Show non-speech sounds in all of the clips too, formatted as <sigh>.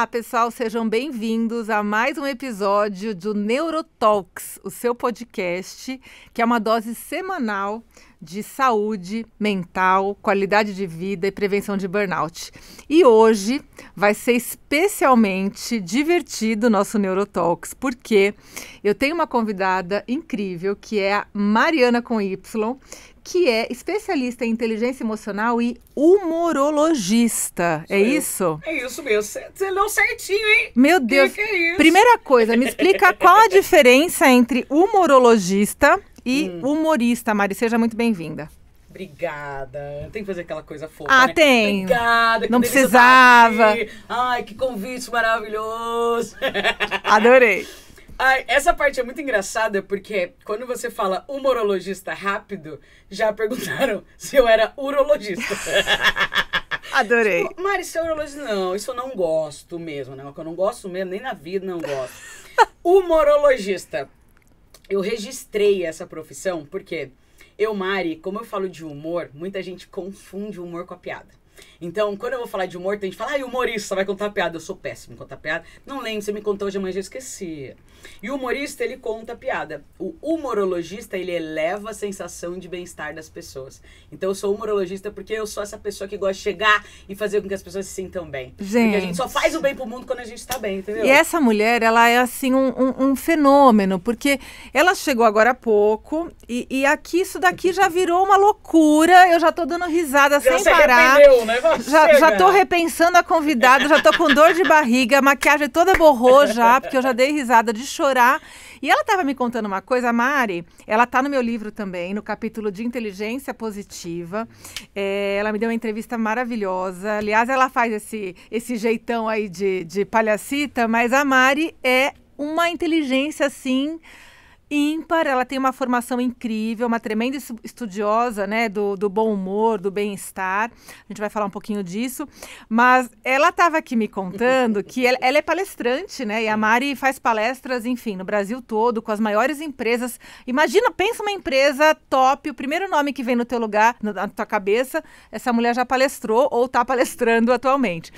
Olá, pessoal, sejam bem-vindos a mais um episódio do Neurotalks, o seu podcast, que é uma dose semanal de saúde mental, qualidade de vida e prevenção de burnout. E hoje vai ser especialmente divertido o nosso Neurotalks, porque eu tenho uma convidada incrível que é a Mariana com Y, que é especialista em inteligência emocional e humorologista. Sou é eu. isso? É isso mesmo. Você leu certinho, hein? Meu Deus. Que que é Primeira coisa, me explica qual a <laughs> diferença entre humorologista e hum. humorista. Mari, seja muito bem-vinda. Obrigada. Tem que fazer aquela coisa fofa. Ah, né? tem. Obrigada. Não tá precisava. Ai, que convite maravilhoso. <laughs> Adorei. Ai, essa parte é muito engraçada porque quando você fala humorologista rápido, já perguntaram <laughs> se eu era urologista. <laughs> Adorei. Tipo, Mari, você é urologista? Não, isso eu não gosto mesmo, né? eu não gosto mesmo, nem na vida não gosto. Humorologista eu registrei essa profissão porque eu, Mari, como eu falo de humor, muita gente confunde o humor com a piada. Então, quando eu vou falar de humor, tem gente que fala, ai, humorista, vai contar piada. Eu sou péssimo em contar piada. Não lembro, você me contou hoje, amanhã já esqueci. E o humorista, ele conta piada. O humorologista, ele eleva a sensação de bem-estar das pessoas. Então, eu sou humorologista porque eu sou essa pessoa que gosta de chegar e fazer com que as pessoas se sintam bem. Gente. Porque a gente só faz o bem pro mundo quando a gente tá bem, entendeu? E essa mulher, ela é, assim, um, um, um fenômeno, porque ela chegou agora há pouco e, e aqui, isso daqui <laughs> já virou uma loucura. Eu já tô dando risada já sem se parar. né, já, já tô repensando a convidada, já tô com dor de barriga, a maquiagem toda borrou já, porque eu já dei risada de chorar. E ela estava me contando uma coisa, a Mari, ela tá no meu livro também, no capítulo de inteligência positiva. É, ela me deu uma entrevista maravilhosa. Aliás, ela faz esse, esse jeitão aí de, de palhacita, mas a Mari é uma inteligência assim ímpar, ela tem uma formação incrível, uma tremenda estudiosa, né, do, do bom humor, do bem-estar. A gente vai falar um pouquinho disso. Mas ela estava aqui me contando <laughs> que ela, ela, é palestrante, né? E a Mari faz palestras, enfim, no Brasil todo, com as maiores empresas. Imagina, pensa uma empresa top, o primeiro nome que vem no teu lugar, na tua cabeça, essa mulher já palestrou ou está palestrando atualmente.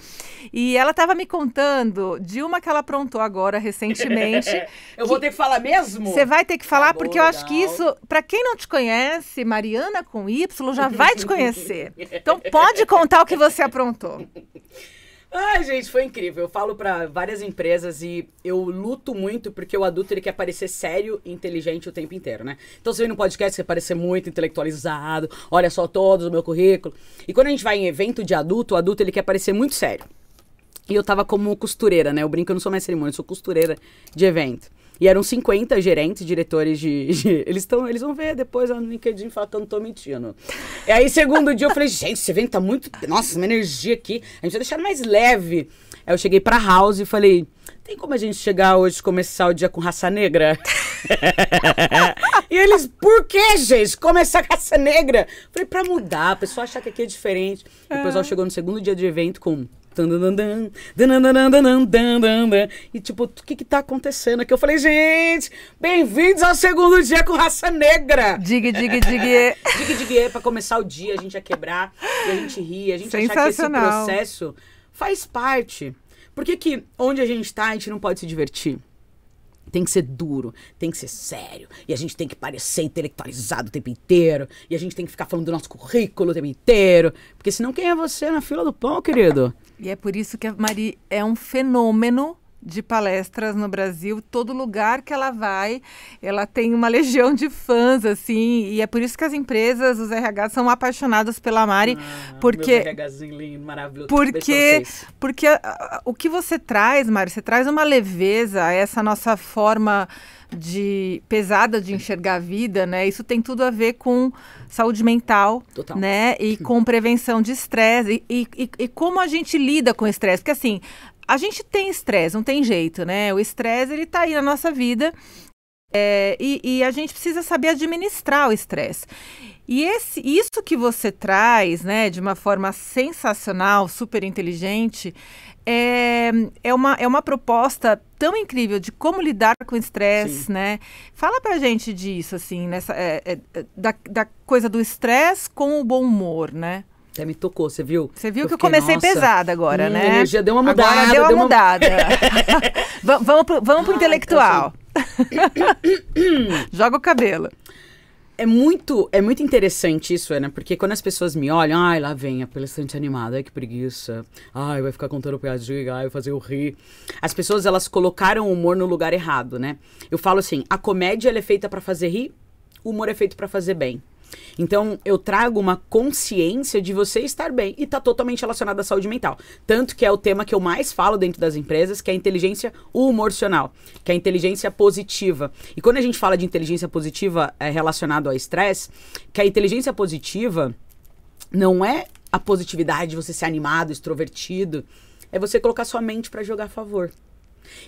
E ela estava me contando de uma que ela aprontou agora recentemente. <laughs> Eu que, vou ter que falar mesmo? Você vai vai ter que falar, porque eu legal. acho que isso, para quem não te conhece, Mariana com Y já vai te conhecer. Então pode contar o que você aprontou. Ai, gente, foi incrível. Eu falo para várias empresas e eu luto muito porque o adulto ele quer parecer sério e inteligente o tempo inteiro, né? Então você vem no podcast, você parecer muito intelectualizado, olha só todos o meu currículo. E quando a gente vai em evento de adulto, o adulto ele quer parecer muito sério. E eu tava como costureira, né? Eu brinco, eu não sou mais cerimônia, eu sou costureira de evento. E eram 50 gerentes, diretores de. de <laughs> eles, estão eles vão ver depois no LinkedIn falar que eu não tô mentindo. E aí, segundo dia, eu falei, gente, esse evento tá muito. Nossa, uma energia aqui. A gente vai deixar mais leve. Aí eu cheguei pra House e falei: tem como a gente chegar hoje e começar o dia com raça negra? <laughs> e eles, por que, gente? Começar com raça negra? Eu falei, pra mudar, a pessoa achar que aqui é diferente. É. o pessoal ah. chegou no segundo dia de evento com e tipo, o que que tá acontecendo aqui? Eu falei, gente, bem-vindos ao segundo dia com raça negra. Digue, digue, digue. <laughs> digue, digue, é, pra começar o dia, a gente ia quebrar, e a gente ri a gente achar que esse processo faz parte. Por que que onde a gente tá, a gente não pode se divertir? Tem que ser duro, tem que ser sério, e a gente tem que parecer intelectualizado o tempo inteiro, e a gente tem que ficar falando do nosso currículo o tempo inteiro, porque senão quem é você na fila do pão, querido? E é por isso que a Mari é um fenômeno de palestras no Brasil, todo lugar que ela vai, ela tem uma legião de fãs, assim, e é por isso que as empresas, os RH são apaixonados pela Mari, ah, porque lindo, maravilhoso, porque porque o que você traz, Mari, você traz uma leveza a essa nossa forma de pesada de enxergar a vida, né? Isso tem tudo a ver com saúde mental, Total. né? E com <laughs> prevenção de estresse e, e, e, como a gente lida com estresse, porque assim a gente tem estresse, não tem jeito, né? O estresse, ele tá aí na nossa vida. É, e, e, a gente precisa saber administrar o estresse. E esse, isso que você traz, né, de uma forma sensacional, super inteligente, é, é, uma, é uma proposta tão incrível de como lidar com o estresse, né? Fala pra gente disso, assim, nessa, é, é, é, da, da coisa do estresse com o bom humor, né? Até me tocou, você viu? Você viu eu que eu comecei nossa, pesada agora, hum, né? A energia deu uma mudada. Agora deu uma mudada. <laughs> <laughs> vamos pro, vamos pro ah, intelectual. Então, <coughs> Joga o cabelo. É muito, é muito interessante isso, Ana, porque quando as pessoas me olham, ai, lá vem a palestrante animada, ai, que preguiça. Ai, vai ficar contando piadinha, ai, vai fazer eu rir. As pessoas, elas colocaram o humor no lugar errado, né? Eu falo assim, a comédia, é feita para fazer rir, o humor é feito para fazer bem. Então, eu trago uma consciência de você estar bem e está totalmente relacionado à saúde mental. Tanto que é o tema que eu mais falo dentro das empresas, que é a inteligência humorcional, que é a inteligência positiva. E quando a gente fala de inteligência positiva é relacionado ao estresse, que a inteligência positiva não é a positividade você ser animado, extrovertido, é você colocar sua mente para jogar a favor.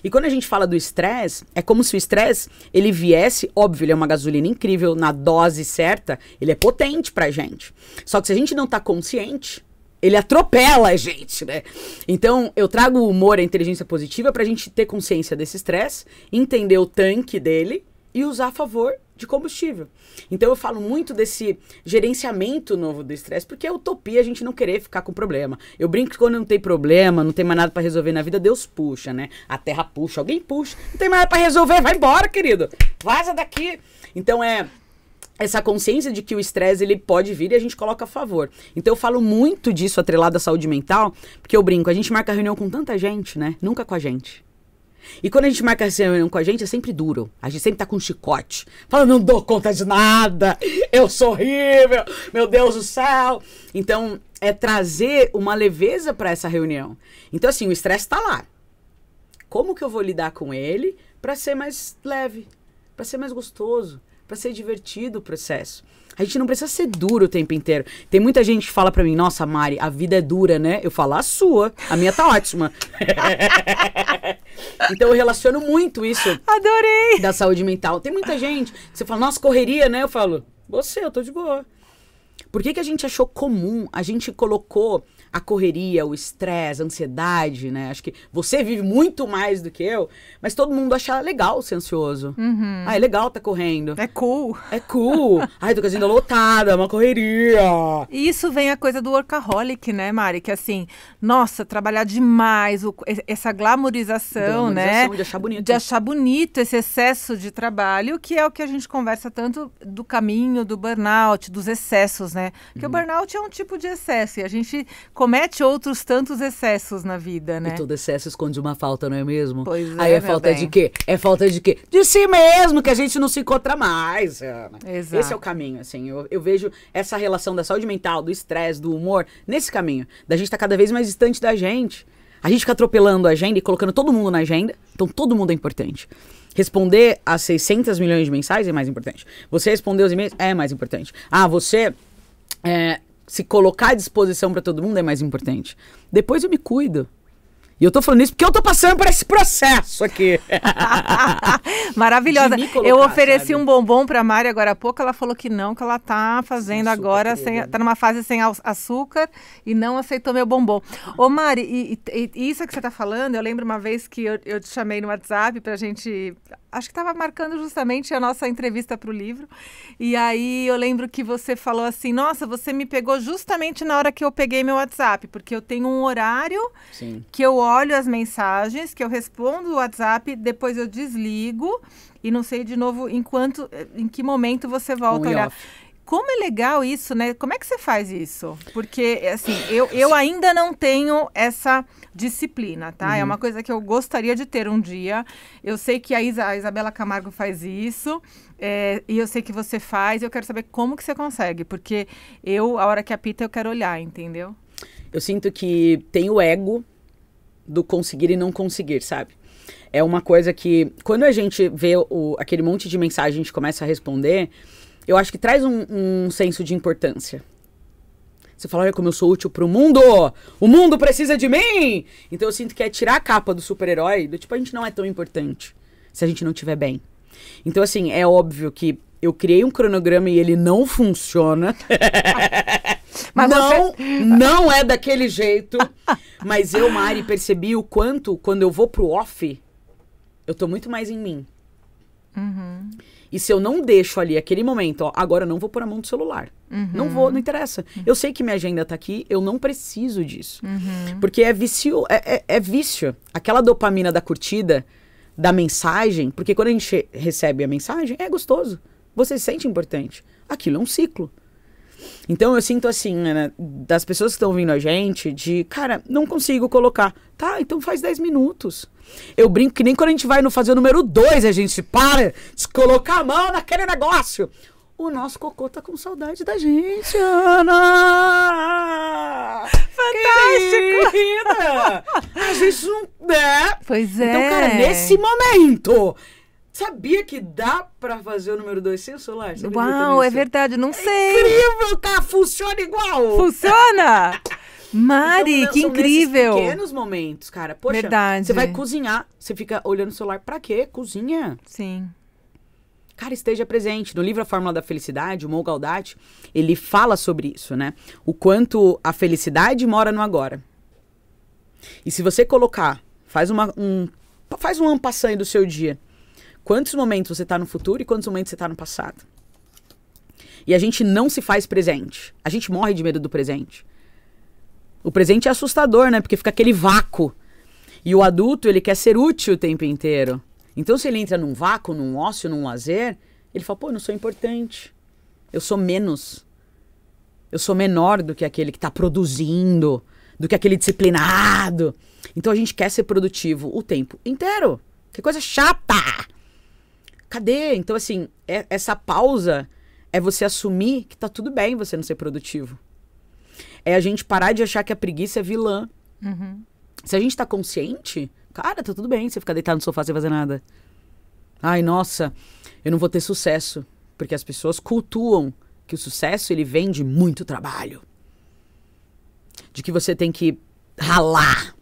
E quando a gente fala do estresse, é como se o estresse ele viesse, óbvio, ele é uma gasolina incrível, na dose certa, ele é potente pra gente. Só que se a gente não tá consciente, ele atropela a gente, né? Então, eu trago o humor, a inteligência positiva pra gente ter consciência desse estresse, entender o tanque dele e usar a favor de combustível. Então eu falo muito desse gerenciamento novo do estresse, porque é utopia a gente não querer ficar com problema. Eu brinco que quando não tem problema, não tem mais nada para resolver na vida, Deus puxa, né? A terra puxa, alguém puxa. Não tem mais nada para resolver, vai embora, querido. Vaza daqui. Então é essa consciência de que o estresse ele pode vir e a gente coloca a favor. Então eu falo muito disso atrelado à saúde mental, porque eu brinco, a gente marca reunião com tanta gente, né? Nunca com a gente. E quando a gente marca essa reunião com a gente, é sempre duro. A gente sempre tá com um chicote. Fala, não dou conta de nada, eu sou horrível, meu Deus do céu. Então, é trazer uma leveza para essa reunião. Então, assim, o estresse tá lá. Como que eu vou lidar com ele para ser mais leve, para ser mais gostoso, para ser divertido o processo? A gente não precisa ser duro o tempo inteiro. Tem muita gente que fala pra mim, nossa, Mari, a vida é dura, né? Eu falo, a sua. A minha tá ótima. <laughs> então eu relaciono muito isso. Adorei! Da saúde mental. Tem muita gente que você fala, nossa, correria, né? Eu falo, você, eu tô de boa. Por que, que a gente achou comum? A gente colocou a correria, o estresse, a ansiedade, né? Acho que você vive muito mais do que eu, mas todo mundo acha legal ser ansioso. Uhum. Ah, é legal tá correndo. É cool. É cool. Ai, tô com a agenda lotada, é uma correria. E isso vem a coisa do workaholic, né, Mari? Que assim, nossa, trabalhar demais, o, essa glamorização, né? De achar bonito. De achar bonito esse excesso de trabalho, que é o que a gente conversa tanto do caminho, do burnout, dos excessos, né? Porque uhum. o burnout é um tipo de excesso e a gente comete outros tantos excessos na vida, né? E todo excesso esconde uma falta, não é mesmo? Pois Aí é. Aí é falta bem. de quê? É falta de quê? De si mesmo, que a gente não se encontra mais. Ana. Exato. Esse é o caminho, assim. Eu, eu vejo essa relação da saúde mental, do estresse, do humor, nesse caminho. Da gente estar tá cada vez mais distante da gente. A gente fica atropelando a agenda e colocando todo mundo na agenda. Então todo mundo é importante. Responder a 600 milhões de mensagens é mais importante. Você responder os e-mails é mais importante. Ah, você é, se colocar à disposição para todo mundo é mais importante. Depois eu me cuido. E eu tô falando isso porque eu tô passando por esse processo aqui. <laughs> <laughs> Maravilhosa. Colocar, eu ofereci sabe? um bombom pra Mari agora há pouco, ela falou que não, que ela tá fazendo sem agora, sem, tá numa fase sem açúcar e não aceitou meu bombom. Ô Mari, e, e, e isso que você tá falando, eu lembro uma vez que eu, eu te chamei no WhatsApp pra gente acho que estava marcando justamente a nossa entrevista para o livro. E aí eu lembro que você falou assim: Nossa, você me pegou justamente na hora que eu peguei meu WhatsApp, porque eu tenho um horário Sim. que eu olho as mensagens, que eu respondo o WhatsApp, depois eu desligo e não sei de novo quanto, em que momento você volta a olhar. Off. Como é legal isso, né? Como é que você faz isso? Porque, assim, eu, eu ainda não tenho essa disciplina, tá? É uhum. É uma coisa que eu gostaria de ter um dia. Eu sei que a, Isa, a Isabela Camargo faz isso. É, e eu sei que você faz, eu quero saber como que você consegue, porque eu, a hora que apita, eu quero olhar, entendeu? Eu sinto que tem o ego do conseguir e não conseguir, sabe? É uma coisa que, quando a gente vê o, aquele monte de mensagem, a gente começa a responder, eu acho que traz um, um senso de importância. Você fala, olha como eu sou útil pro mundo! O mundo precisa de mim! Então eu sinto que é tirar a capa do super-herói, do tipo, a gente não é tão importante se a gente não tiver bem. Então, assim, é óbvio que eu criei um cronograma e ele não funciona. <laughs> Mas não, você... não é daquele jeito. Mas eu, Mari, percebi o quanto, quando eu vou pro off, eu tô muito mais em mim. Uhum. E se eu não deixo ali aquele momento, ó, agora eu não vou pôr a mão no celular. Uhum. Não vou, não uhum. interessa. Uhum. Eu sei que minha agenda tá aqui, eu não preciso disso. Uhum. Porque é vício, é, é, é, vício. Aquela dopamina da curtida, da mensagem, porque quando a gente recebe a mensagem, é gostoso. Você se sente importante. Aquilo é um ciclo. Então eu sinto assim, né, das pessoas que estão ouvindo a gente, de, cara, não consigo colocar. Tá, então faz 10 minutos. Eu brinco que nem quando a gente vai no fazer o número 2, a gente para de colocar a mão naquele negócio. O nosso cocô tá com saudade da gente, Ana! Fantástico! Querida! A gente não. Né? Pois é. Então, cara, é. nesse momento, Sabia que dá para fazer o número 2 sem o celular? Sabia Uau, é verdade, não é sei. incrível, tá? Funciona igual. Funciona! <laughs> Então, Mari, então, que são incrível! pequenos momentos, cara. Poxa, verdade. você vai cozinhar, você fica olhando o celular para quê? Cozinha. Sim. Cara, esteja presente. No livro A Fórmula da Felicidade, o Mo Galdati, ele fala sobre isso, né? O quanto a felicidade mora no agora. E se você colocar, faz uma um faz um ampassanho do seu dia Quantos momentos você está no futuro e quantos momentos você está no passado? E a gente não se faz presente. A gente morre de medo do presente. O presente é assustador, né? Porque fica aquele vácuo. E o adulto, ele quer ser útil o tempo inteiro. Então, se ele entra num vácuo, num ócio, num lazer, ele fala: pô, eu não sou importante. Eu sou menos. Eu sou menor do que aquele que está produzindo, do que aquele disciplinado. Então, a gente quer ser produtivo o tempo inteiro. Que coisa chata! Cadê? Então, assim, é, essa pausa é você assumir que tá tudo bem você não ser produtivo. É a gente parar de achar que a preguiça é vilã. Uhum. Se a gente tá consciente, cara, tá tudo bem você ficar deitado no sofá sem fazer nada. Ai, nossa, eu não vou ter sucesso. Porque as pessoas cultuam que o sucesso ele vem de muito trabalho. De que você tem que ralar.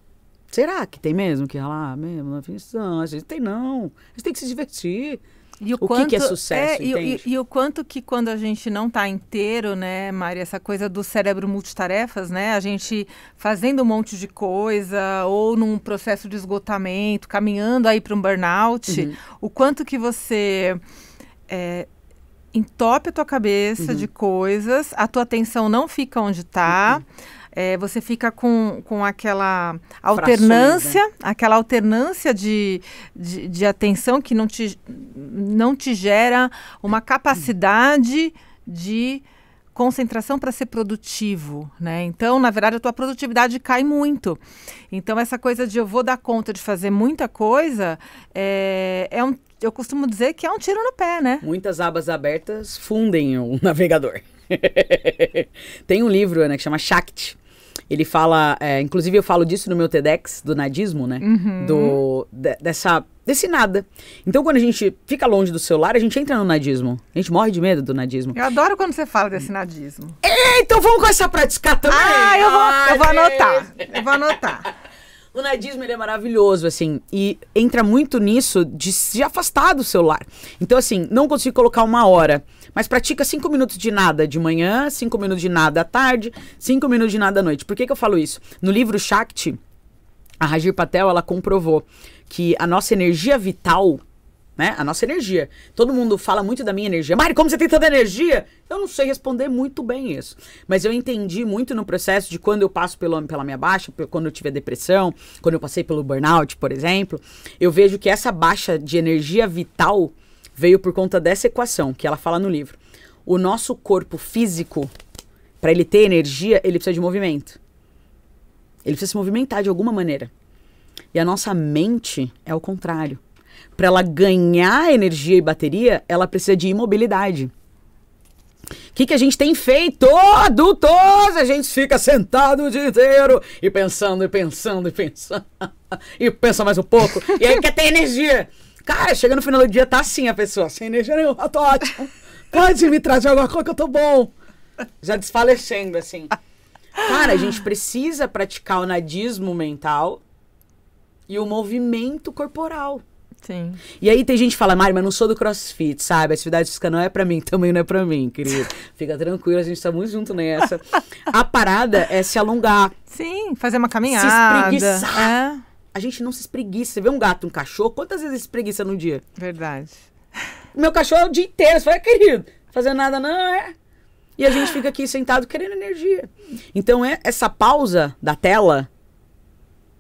Será que tem mesmo que ralar mesmo? Não, a gente tem não. A gente tem que se divertir. E o, o quanto, que, é sucesso, é, e, e, e, o quanto que quando a gente não está inteiro, né, Mari, essa coisa do cérebro multitarefas, né, a gente fazendo um monte de coisa ou num processo de esgotamento, caminhando aí para um burnout, uhum. o quanto que você é, entope a tua cabeça uhum. de coisas, a tua atenção não fica onde está... Uhum é, você fica com, com aquela alternância, Frações, né? aquela alternância de, de, de, atenção que não te, não te gera uma capacidade de concentração para ser produtivo, né? Então, na verdade, a tua produtividade cai muito. Então, essa coisa de eu vou dar conta de fazer muita coisa é, é um, eu costumo dizer que é um tiro no pé, né? Muitas abas abertas fundem o <laughs> navegador. <laughs> Tem um livro, né, que chama Shakti, ele fala, é, inclusive eu falo disso no meu TEDx, do nadismo, né? Uhum. Do, de, dessa, desse nada. Então quando a gente fica longe do celular, a gente entra no nadismo. A gente morre de medo do nadismo. Eu adoro quando você fala desse nadismo. então vamos começar a praticar também. Ah, eu vou, eu vou anotar. Eu vou anotar. <laughs> O nadismo ele é maravilhoso, assim, e entra muito nisso de se afastar do celular. Então, assim, não consigo colocar uma hora mas pratica cinco minutos de nada de manhã, cinco minutos de nada à tarde, cinco minutos de nada à noite. Por que, que eu falo isso? No livro Shakti, a Rajir Patel ela comprovou que a nossa energia vital né? A nossa energia. Todo mundo fala muito da minha energia. Mari, como você tem tanta energia? Eu não sei responder muito bem isso. Mas eu entendi muito no processo de quando eu passo pelo, pela minha baixa, quando eu tive a depressão, quando eu passei pelo burnout, por exemplo. Eu vejo que essa baixa de energia vital veio por conta dessa equação que ela fala no livro. O nosso corpo físico, para ele ter energia, ele precisa de movimento. Ele precisa se movimentar de alguma maneira. E a nossa mente é o contrário. Para ela ganhar energia e bateria, ela precisa de imobilidade. O que, que a gente tem feito? Adultos! A gente fica sentado o dia inteiro e pensando, e pensando, e pensando. <laughs> e pensa mais um pouco. e aí quer ter energia. Cara, chega no final do dia, tá assim a pessoa, sem energia nenhuma, tô ótima. Pode me trazer alguma coisa que eu tô bom. Já desfalecendo, assim. Cara, a gente precisa praticar o nadismo mental e o movimento corporal. Sim. E aí tem gente que fala, Mari, mas não sou do crossfit, sabe? A atividade física não é para mim, <laughs> também não é para mim, querido. Fica tranquilo, a gente tá muito junto nessa. A parada é se alongar. Sim, fazer uma caminhada. Se espreguiçar. É a gente não se espreguiça. Você vê um gato, um cachorro, quantas vezes espreguiça no dia? Verdade. Meu cachorro é o dia inteiro, você fala, ah, querido, tá fazer nada não é. E a gente fica aqui sentado querendo energia. Então, é, essa pausa da tela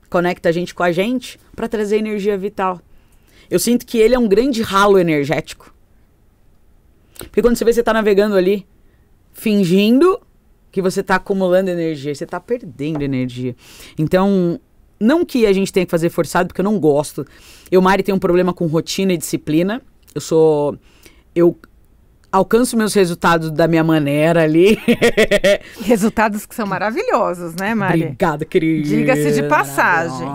conecta a gente com a gente para trazer energia vital. Eu sinto que ele é um grande ralo energético. Porque quando você vê, você tá navegando ali, fingindo que você tá acumulando energia, você tá perdendo energia. Então, não que a gente tenha que fazer forçado, porque eu não gosto. Eu, Mari, tenho um problema com rotina e disciplina. Eu sou. Eu alcanço meus resultados da minha maneira ali. <laughs> resultados que são maravilhosos, né, Mari? Obrigada, querida. Diga-se de passagem.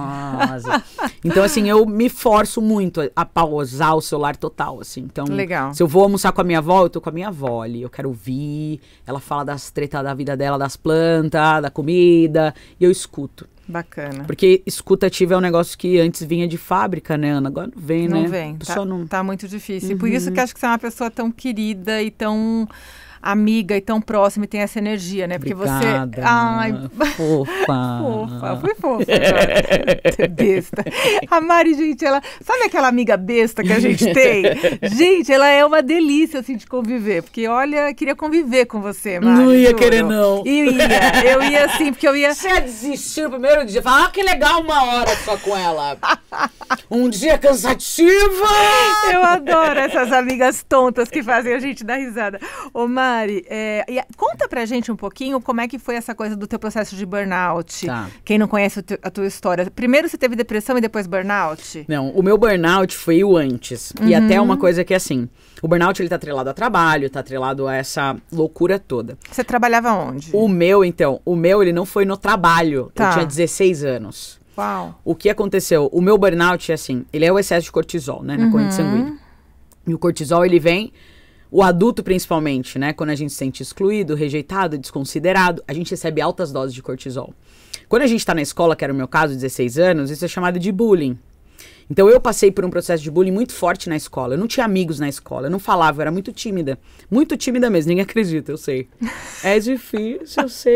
então, assim, eu me forço muito a pausar o celular total, assim. Então, Legal. se eu vou almoçar com a minha avó, eu tô com a minha avó ali. Eu quero ouvir, ela fala das tretas da vida dela, das plantas, da comida, e eu escuto. Bacana. Porque escuta é um negócio que antes vinha de fábrica, né, Ana? Agora não vem, não né? Vem. Tá, não vem. Tá muito difícil. Uhum. Por isso que uhum. acho que você é uma pessoa tão querida e tão amiga e tão próxima e tem essa energia, né? Porque Obrigada, você. Ai, <laughs> fofa. fofa, foi fofa. <laughs> besta. A Mari, gente, ela. Sabe aquela amiga besta que a gente tem? <laughs> gente, ela é uma delícia, assim, de conviver. Porque, olha, queria conviver com você, Mari. Não ia juro. querer, não. Eu ia, eu ia assim, porque eu ia. Você ia desistir no primeiro dia. Falar, ah, que legal uma hora só com ela. um dia cansativa. Eu adoro essas amigas tontas que fazem a gente dar risada. Ô, Mari, Mari, é, conta pra gente um pouquinho como é que foi essa coisa do teu processo de burnout. Tá. Quem não conhece a tua história. Primeiro você teve depressão e depois burnout? Não, o meu burnout foi o antes. Uhum. E até uhum. uma coisa que, é assim, o burnout ele tá atrelado a trabalho, tá atrelado a essa loucura toda. Você trabalhava onde? O meu, então, o meu ele não foi no trabalho. Tá. Eu tinha 16 anos. Uau. O que aconteceu? O meu burnout, é assim, ele é o excesso de cortisol, né, na uhum. corrente sanguínea. E o cortisol, ele vem o adulto, principalmente, né? Quando a gente se sente excluído, rejeitado, desconsiderado, a gente recebe altas doses de cortisol. Quando a gente está na escola, que era o meu caso, 16 anos, isso é chamado de bullying. Então eu passei por um processo de bullying muito forte na escola. Eu não tinha amigos na escola, eu não falava, eu era muito tímida. Muito tímida mesmo, ninguém <laughs> acredita, eu sei. É difícil, eu sei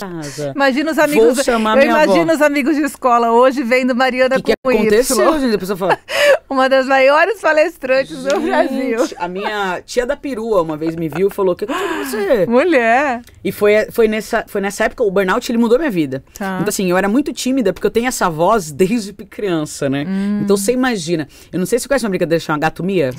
casa. Imagina os amigos. Vou chamar eu imagino avó. os amigos de escola hoje vendo Mariana que com que aconteceu, gente? fala. <laughs> uma das maiores palestrantes gente, do Brasil. A minha tia da perua uma vez me viu e falou: "O que aconteceu com você?" Mulher. E foi, foi, nessa, foi nessa época o burnout ele mudou minha vida. Tá. Então assim, eu era muito tímida porque eu tenho essa voz desde criança, né? Hum. Então você imagina. Eu não sei se você conhece uma brincadeira chamada Gato Mia.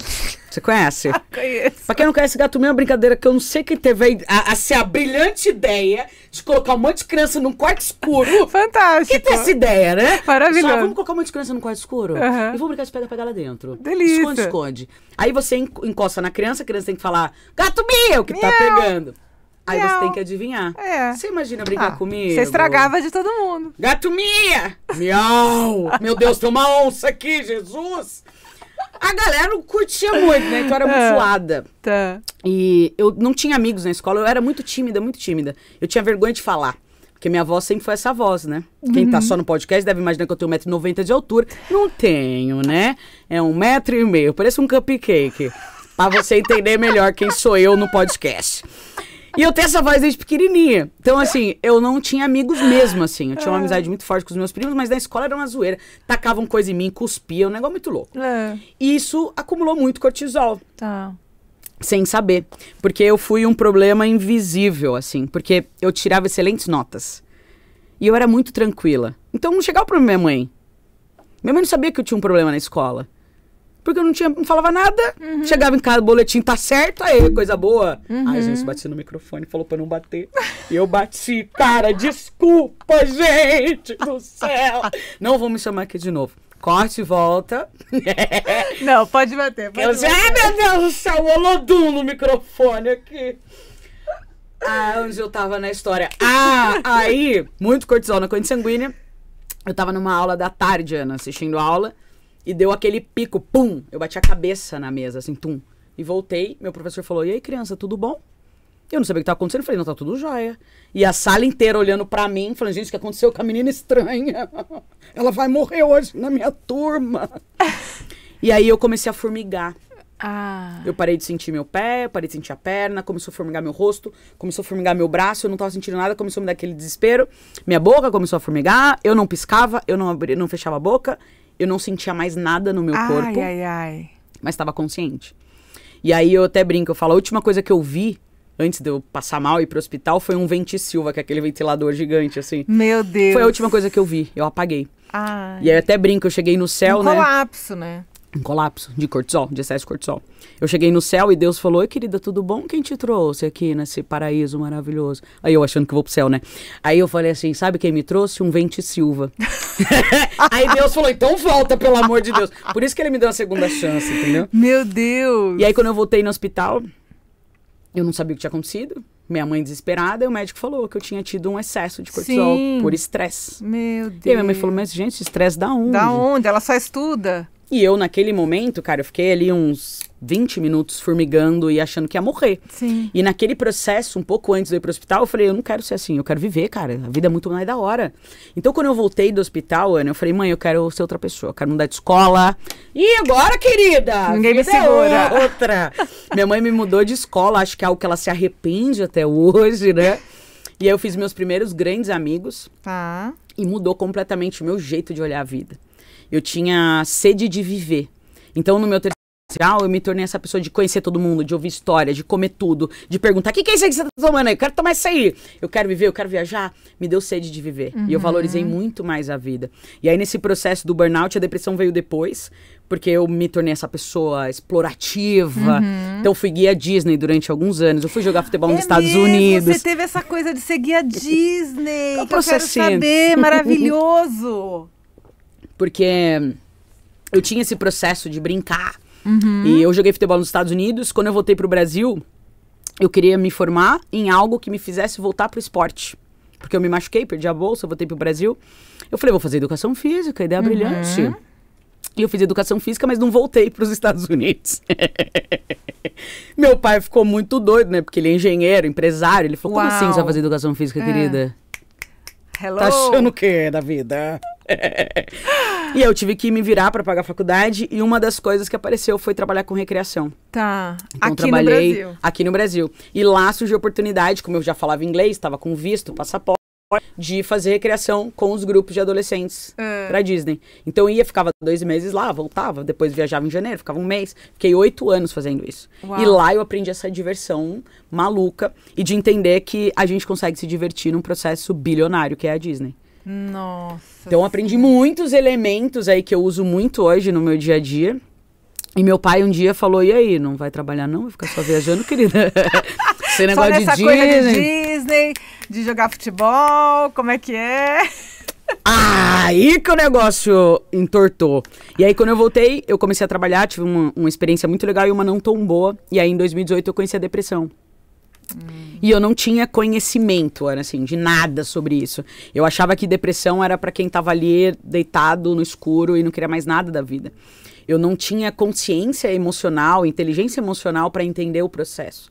Você conhece? <laughs> Ah, conheço. Pra quem não conhece Gato Mia é uma brincadeira que eu não sei quem teve a, a, a, a brilhante ideia de colocar colocar um monte de criança num quarto escuro. <laughs> Fantástico. Que tem essa ideia, né? Maravilhoso. Só, vamos colocar um monte de criança num quarto escuro uhum. e vamos brincar de pega-pega lá dentro. Delícia. Esconde, esconde. Aí você encosta na criança, a criança tem que falar, gato meu, que tá pegando. Aí você tem que adivinhar. É. Você imagina brincar ah, comigo? Você estragava de todo mundo. Gato Mia! Miau! meu Deus, tem uma onça aqui, Jesus! a galera curtia muito, né? Então eu era muito <laughs> é. zoada. Tá. E eu não tinha amigos na escola, eu era muito tímida, muito tímida. Eu tinha vergonha de falar. Porque minha voz sempre foi essa voz, né? Uhum. Quem tá uhum. só no podcast deve imaginar que eu tenho 1,90m de altura. Não tenho, né? É um metro e meio. Parece um cupcake. Pra você entender melhor quem sou eu no podcast. E eu tenho essa voz desde pequenininha. Então, assim, eu não tinha amigos mesmo, assim. Eu tinha uma é. amizade muito forte com os meus primos, mas na escola era uma zoeira. Tacavam coisa em mim, cuspiam é um negócio muito louco. É. E isso acumulou muito cortisol. Tá. Sem saber. Porque eu fui um problema invisível, assim. Porque eu tirava excelentes notas. E eu era muito tranquila. Então, não chegava pro minha mãe. Minha mãe não sabia que eu tinha um problema na escola. Porque eu não tinha, não falava nada. Uhum. Chegava em casa, o boletim tá certo, aí, uhum. coisa boa. Uhum. Ai, gente, bati no microfone, falou pra não bater. E eu bati, cara, desculpa, gente do céu. Não vou me chamar aqui de novo. Corte e volta. <laughs> não, pode bater. Pode eu já, meu Deus do céu, Olodum no microfone aqui. Ah, onde eu tava na história. Ah, aí, muito cortisol na corrente sanguínea. Eu tava numa aula da tarde, Ana, assistindo a aula. E deu aquele pico, pum! Eu bati a cabeça na mesa, assim, tum. E voltei, meu professor falou: E aí, criança, tudo bom? Eu não sabia o que estava acontecendo. Eu falei, não, tá tudo jóia. E a sala inteira olhando para mim, falando, gente, o que aconteceu com a menina estranha? <laughs> Ela vai morrer hoje na minha turma. e aí eu comecei a formigar. Ah. Eu parei de sentir meu pé, parei de sentir a perna, começou a formigar meu rosto, começou a formigar meu braço, eu não estava sentindo nada, começou a me dar aquele desespero. Minha boca começou a formigar, eu não piscava, eu não abri, não fechava a boca. Eu não sentia mais nada no meu ai, corpo. Ai, ai. Mas estava consciente. E aí eu até brinco, eu falo, a última coisa que eu vi antes de eu passar mal e ir pro hospital foi um Venti Silva, que é aquele ventilador gigante, assim. Meu Deus. Foi a última coisa que eu vi, eu apaguei. Ai. E aí eu até brinco, eu cheguei no céu, um né? Colapso, né? um colapso de cortisol, de excesso de cortisol. Eu cheguei no céu e Deus falou: Oi, querida, tudo bom? Quem te trouxe aqui nesse paraíso maravilhoso? Aí eu achando que vou pro céu, né? Aí eu falei assim: Sabe quem me trouxe? Um Vente Silva. <laughs> Aí Deus falou: Então volta, pelo amor de Deus. Por isso que ele me deu a segunda chance, entendeu? Meu Deus! E aí quando eu voltei no hospital, eu não sabia o que tinha acontecido. Minha mãe desesperada, e o médico falou que eu tinha tido um excesso de cortisol Sim. por estresse. Meu Deus. E minha mãe falou: Mas, gente, estresse da onde? Da onde? Ela só estuda. E eu, naquele momento, cara, eu fiquei ali uns 20 minutos formigando e achando que ia morrer. Sim. E naquele processo, um pouco antes de ir pro hospital, eu falei, eu não quero ser assim, eu quero viver, cara. A vida é muito mais da hora. Então, quando eu voltei do hospital, Ana, eu falei, mãe, eu quero ser outra pessoa, eu quero mudar de escola. E agora, querida? Ninguém me é segura. É outra. <laughs> Minha mãe me mudou de escola, acho que é algo que ela se arrepende até hoje, né? E aí eu fiz meus primeiros grandes amigos. Tá. E mudou completamente o meu jeito de olhar a vida eu tinha sede de viver. Então, no meu terceiro grau, eu me tornei essa pessoa de conhecer todo mundo, de ouvir história, de comer tudo, de perguntar: o que, que é isso aí que você tá tomando aí? Eu quero tomar isso aí. Eu quero viver, eu quero viajar. Me deu sede de viver. Uhum. E eu uhum. valorizei muito mais a vida. E aí, nesse processo do burnout, a depressão veio depois, porque eu me tornei essa pessoa explorativa. Uhum. Então fui guia Disney durante alguns anos. Eu fui jogar futebol é nos Estados mesmo? Unidos. Você teve essa coisa de ser guia <laughs> Disney. É que eu quero saber, maravilhoso. <laughs> Porque eu tinha esse processo de brincar. Uhum. E eu joguei futebol nos Estados Unidos. Quando eu voltei para o Brasil, eu queria me formar em algo que me fizesse voltar para o esporte. Porque eu me machuquei, perdi a bolsa, voltei para o Brasil. Eu falei, vou fazer educação física, ideia uhum. brilhante. E eu fiz educação física, mas não voltei para os Estados Unidos. <laughs> Meu pai ficou muito doido, né? Porque ele é engenheiro, empresário. Ele falou: Uau. como assim você vai fazer educação física, é. querida? Hello. Tá achando o quê da vida? <laughs> e eu tive que me virar para pagar a faculdade e uma das coisas que apareceu foi trabalhar com recreação. Tá. Então aqui trabalhei no Brasil. aqui no Brasil. E lá surgiu a oportunidade, como eu já falava inglês, estava com visto, passaporte de fazer recreação com os grupos de adolescentes hum. pra Disney. Então ia, ficava dois meses lá, voltava, depois viajava em janeiro, ficava um mês. Fiquei oito anos fazendo isso. Uau. E lá eu aprendi essa diversão maluca e de entender que a gente consegue se divertir num processo bilionário que é a Disney. Nossa. Então aprendi muitos elementos aí que eu uso muito hoje no meu dia a dia. E meu pai um dia falou: E aí, não vai trabalhar não? Vai ficar só viajando, querida? <laughs> Esse negócio Só nessa de coisa Disney. de Disney, de jogar futebol, como é que é? Aí que o negócio entortou. E aí, quando eu voltei, eu comecei a trabalhar, tive uma, uma experiência muito legal e uma não tão boa. E aí, em 2018, eu conheci a depressão. Hum. E eu não tinha conhecimento, era assim, de nada sobre isso. Eu achava que depressão era para quem tava ali deitado no escuro e não queria mais nada da vida. Eu não tinha consciência emocional, inteligência emocional para entender o processo.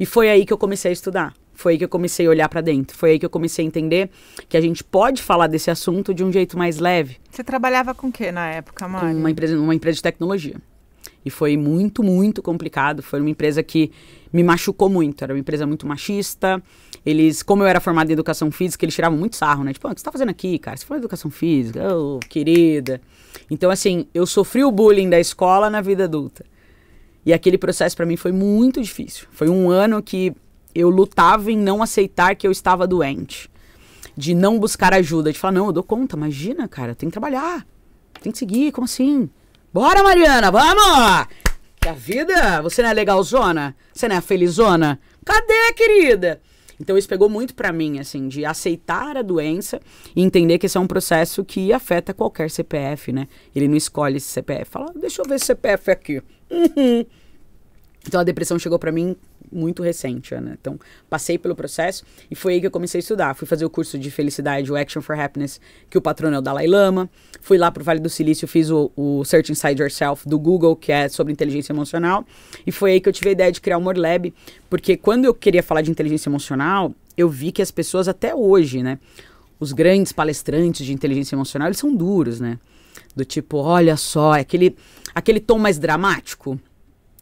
E foi aí que eu comecei a estudar. Foi aí que eu comecei a olhar para dentro. Foi aí que eu comecei a entender que a gente pode falar desse assunto de um jeito mais leve. Você trabalhava com o que na época, Mari? Com uma empresa, uma empresa de tecnologia. E foi muito, muito complicado. Foi uma empresa que me machucou muito. Era uma empresa muito machista. Eles, como eu era formada em educação física, eles tiravam muito sarro, né? Tipo, ah, o que você tá fazendo aqui, cara? Você foi educação física? Ô, oh, querida. Então, assim, eu sofri o bullying da escola na vida adulta. E aquele processo para mim foi muito difícil. Foi um ano que eu lutava em não aceitar que eu estava doente, de não buscar ajuda, de falar: não, eu dou conta, imagina, cara, tem que trabalhar, tem que seguir, como assim? Bora, Mariana, vamos! Que a vida, você não é legalzona? Você não é felizona? Cadê, querida? Então isso pegou muito para mim, assim, de aceitar a doença e entender que esse é um processo que afeta qualquer CPF, né? Ele não escolhe esse CPF. Fala, deixa eu ver esse CPF aqui. Uhum. então a depressão chegou para mim muito recente, Ana. Então, passei pelo processo e foi aí que eu comecei a estudar. Fui fazer o curso de felicidade, o Action for Happiness, que o patrono é o Dalai Lama. Fui lá pro Vale do Silício, fiz o, o Search Inside Yourself do Google, que é sobre inteligência emocional. E foi aí que eu tive a ideia de criar o Morlab, porque quando eu queria falar de inteligência emocional, eu vi que as pessoas até hoje, né, os grandes palestrantes de inteligência emocional, eles são duros, né? Do tipo, olha só, é aquele, aquele tom mais dramático.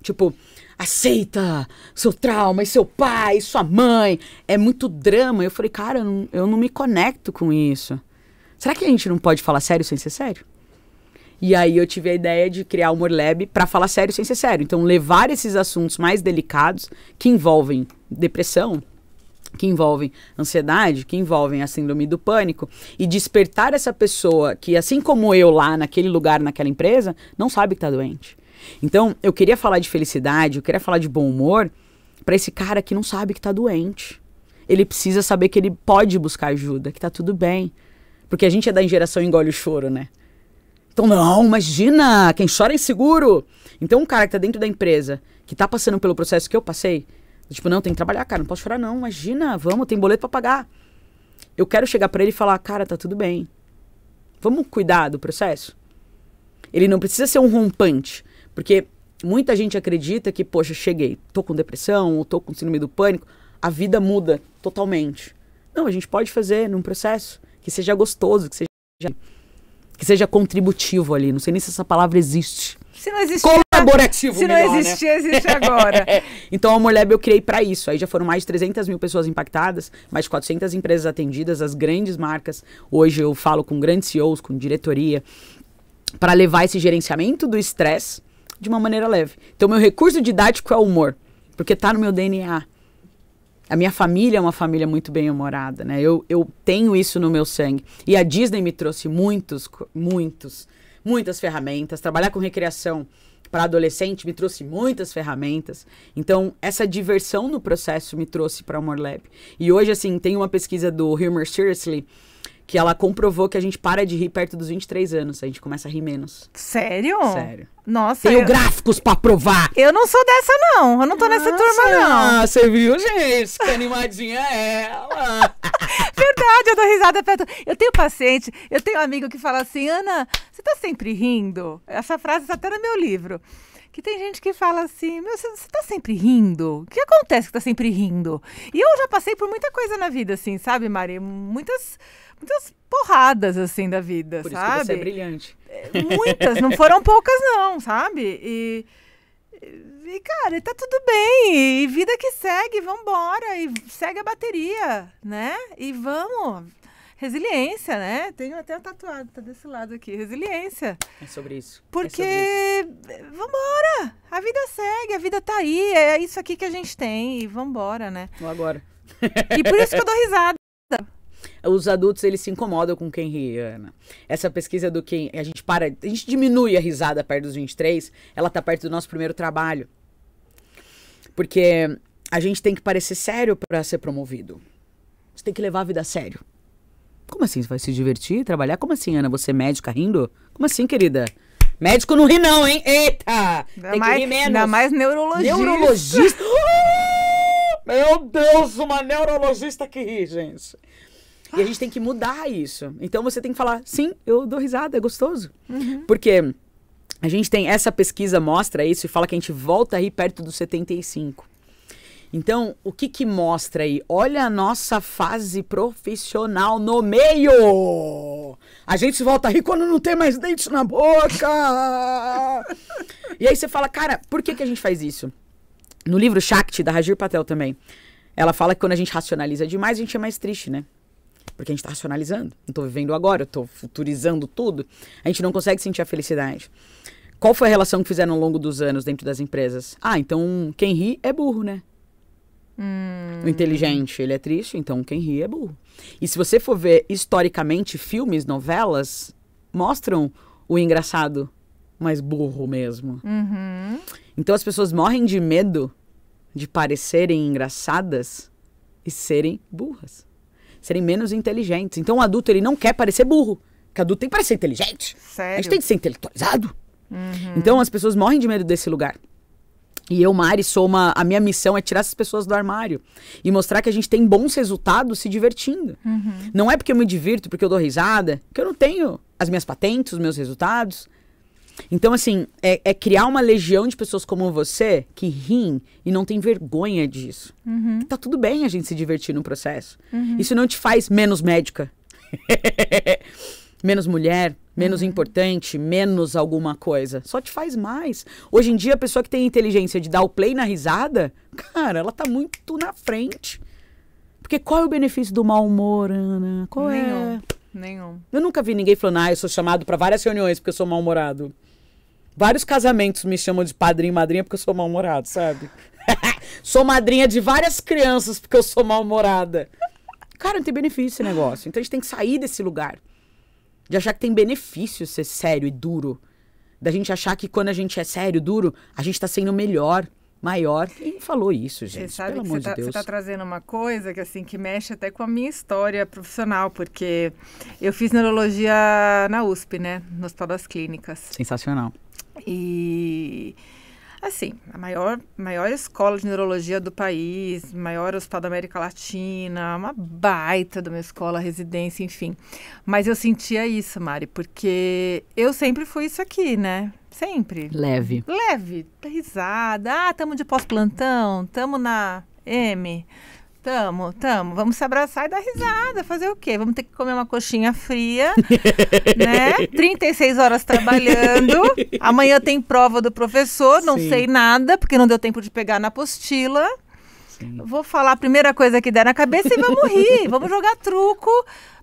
Tipo, aceita seu trauma e seu pai, e sua mãe. É muito drama. Eu falei, cara, eu não, eu não me conecto com isso. Será que a gente não pode falar sério sem ser sério? E aí eu tive a ideia de criar o Morlab para falar sério sem ser sério. Então levar esses assuntos mais delicados que envolvem depressão, que envolvem ansiedade, que envolvem a síndrome do pânico, e despertar essa pessoa que, assim como eu lá naquele lugar, naquela empresa, não sabe que está doente. Então, eu queria falar de felicidade, eu queria falar de bom humor para esse cara que não sabe que está doente. Ele precisa saber que ele pode buscar ajuda, que está tudo bem. Porque a gente é da geração engole o choro, né? Então, não, imagina, quem chora é inseguro. Então, um cara que está dentro da empresa, que está passando pelo processo que eu passei, Tipo, não, tem que trabalhar, cara, não posso chorar, não. Imagina, vamos, tem boleto para pagar. Eu quero chegar para ele e falar, cara, tá tudo bem. Vamos cuidar do processo. Ele não precisa ser um rompante, porque muita gente acredita que, poxa, cheguei, tô com depressão, ou tô com síndrome do pânico, a vida muda totalmente. Não, a gente pode fazer num processo que seja gostoso, que seja que seja contributivo ali, não sei nem se essa palavra existe. Se não existia. Colaborativo, Se não melhor, existia, né? existe agora. <laughs> então a Amorlab eu criei para isso. Aí já foram mais de 300 mil pessoas impactadas, mais de 400 empresas atendidas, as grandes marcas. Hoje eu falo com grandes CEOs, com diretoria, para levar esse gerenciamento do estresse de uma maneira leve. Então meu recurso didático é o humor, porque está no meu DNA. A minha família é uma família muito bem-humorada, né? Eu, eu tenho isso no meu sangue. E a Disney me trouxe muitos, muitos muitas ferramentas. Trabalhar com recreação para adolescente me trouxe muitas ferramentas. Então, essa diversão no processo me trouxe para o More Lab. E hoje, assim, tem uma pesquisa do Humor Seriously que ela comprovou que a gente para de rir perto dos 23 anos, a gente começa a rir menos. Sério? Sério. Nossa. Tenho eu... gráficos pra provar. Eu não sou dessa, não. Eu não tô nessa Nossa, ah, turma, não. Ah, você viu, gente? Que animadinha é ela. <laughs> Verdade, eu dou risada perto. Eu tenho paciente, eu tenho um amigo que fala assim, Ana, você tá sempre rindo? Essa frase tá até no meu livro. Que tem gente que fala assim, meu, você, você tá sempre rindo? O que acontece que tá sempre rindo? E eu já passei por muita coisa na vida, assim, sabe, Mari? Muitas muitas porradas, assim, da vida, Por sabe? Por isso que você é brilhante. É, muitas, não foram poucas não, sabe? E, e cara, tá tudo bem, e vida que segue, vambora, e segue a bateria, né? E vamos... Resiliência, né? Tenho até tatuado, tá desse lado aqui. Resiliência. É sobre isso. É Porque, é sobre isso. vambora! A vida segue, a vida tá aí, é isso aqui que a gente tem, e vambora, né? Vou agora. E por isso que eu dou risada os adultos eles se incomodam com quem ri, Ana. Essa pesquisa do quem a gente para, a gente diminui a risada perto dos 23, ela tá perto do nosso primeiro trabalho. Porque a gente tem que parecer sério para ser promovido. Você tem que levar a vida a sério. Como assim? Você vai se divertir, trabalhar? Como assim, Ana? Você é médica rindo? Como assim, querida? Médico não ri, não, hein? Eita! tem mais, que rir menos. Ainda mais neurologista. Neurologista? <laughs> Meu Deus, uma neurologista que ri, gente. E a gente tem que mudar isso. Então você tem que falar, sim, eu dou risada, é gostoso. Uhum. Porque a gente tem essa pesquisa mostra isso e fala que a gente volta aí perto dos 75. Então, o que que mostra aí? Olha a nossa fase profissional no meio. A gente volta aí quando não tem mais dente na boca. e aí você fala, cara, por que que a gente faz isso? No livro Shakti da Rajir Patel também. Ela fala que quando a gente racionaliza demais, a gente é mais triste, né? Porque a gente está racionalizando. Não estou vivendo agora, estou futurizando tudo. A gente não consegue sentir a felicidade. Qual foi a relação que fizeram ao longo dos anos dentro das empresas? Ah, então quem ri é burro, né? Hum. O inteligente, ele é triste, então quem ri é burro. E se você for ver historicamente filmes, novelas, mostram o engraçado, mas burro mesmo. Uhum. Então as pessoas morrem de medo de parecerem engraçadas e serem burras serem menos inteligentes. Então o adulto ele não quer parecer burro, que adulto tem que parecer inteligente. Sério? A gente tem que ser intelectualizado. Uhum. Então as pessoas morrem de medo desse lugar. E eu, Mari, sou uma. A minha missão é tirar essas pessoas do armário e mostrar que a gente tem bons resultados se divertindo. Uhum. Não é porque eu me divirto, porque eu dou risada, que eu não tenho as minhas patentes, os meus resultados. Então, assim, é, é, criar uma legião de pessoas como você que riem e não tem vergonha disso. Uhum. Tá tudo bem a gente se divertir no processo. Uhum. Isso não te faz menos médica, <laughs> menos mulher, menos uhum. importante, menos alguma coisa. Só te faz mais. Hoje em dia, a pessoa que tem a inteligência de dar o play na risada, cara, ela tá muito na frente. Porque qual é o benefício do mau humor, Ana? Qual é? Nenhum. é? Nenhum. Eu nunca vi ninguém falando, ah, eu sou chamado para várias reuniões porque eu sou mal-humorado. Vários casamentos me chamam de padrinho e madrinha porque eu sou mal-humorado, sabe? <laughs> sou madrinha de várias crianças porque eu sou mal-humorada. Cara, não tem benefício esse negócio. Então a gente tem que sair desse lugar. De achar que tem benefício ser sério e duro. Da gente achar que quando a gente é sério, duro, a gente tá sendo melhor, maior. Quem falou isso, gente? Você sabe Pelo que amor você, tá, de Deus. você tá trazendo uma coisa que assim que mexe até com a minha história profissional, porque eu fiz neurologia na USP, né? No Hospital das Clínicas. Sensacional. E assim, a maior, maior escola de neurologia do país, maior hospital da América Latina, uma baita da minha escola, residência, enfim. Mas eu sentia isso, Mari, porque eu sempre fui isso aqui, né? Sempre. Leve. Leve, risada. Ah, tamo de pós-plantão, tamo na M. Tamo, tamo. Vamos se abraçar e dar risada. Fazer o quê? Vamos ter que comer uma coxinha fria, <laughs> né? 36 horas trabalhando. Amanhã tem prova do professor, não Sim. sei nada, porque não deu tempo de pegar na apostila. Vou falar a primeira coisa que der na cabeça e vamos rir, <laughs> vamos jogar truco,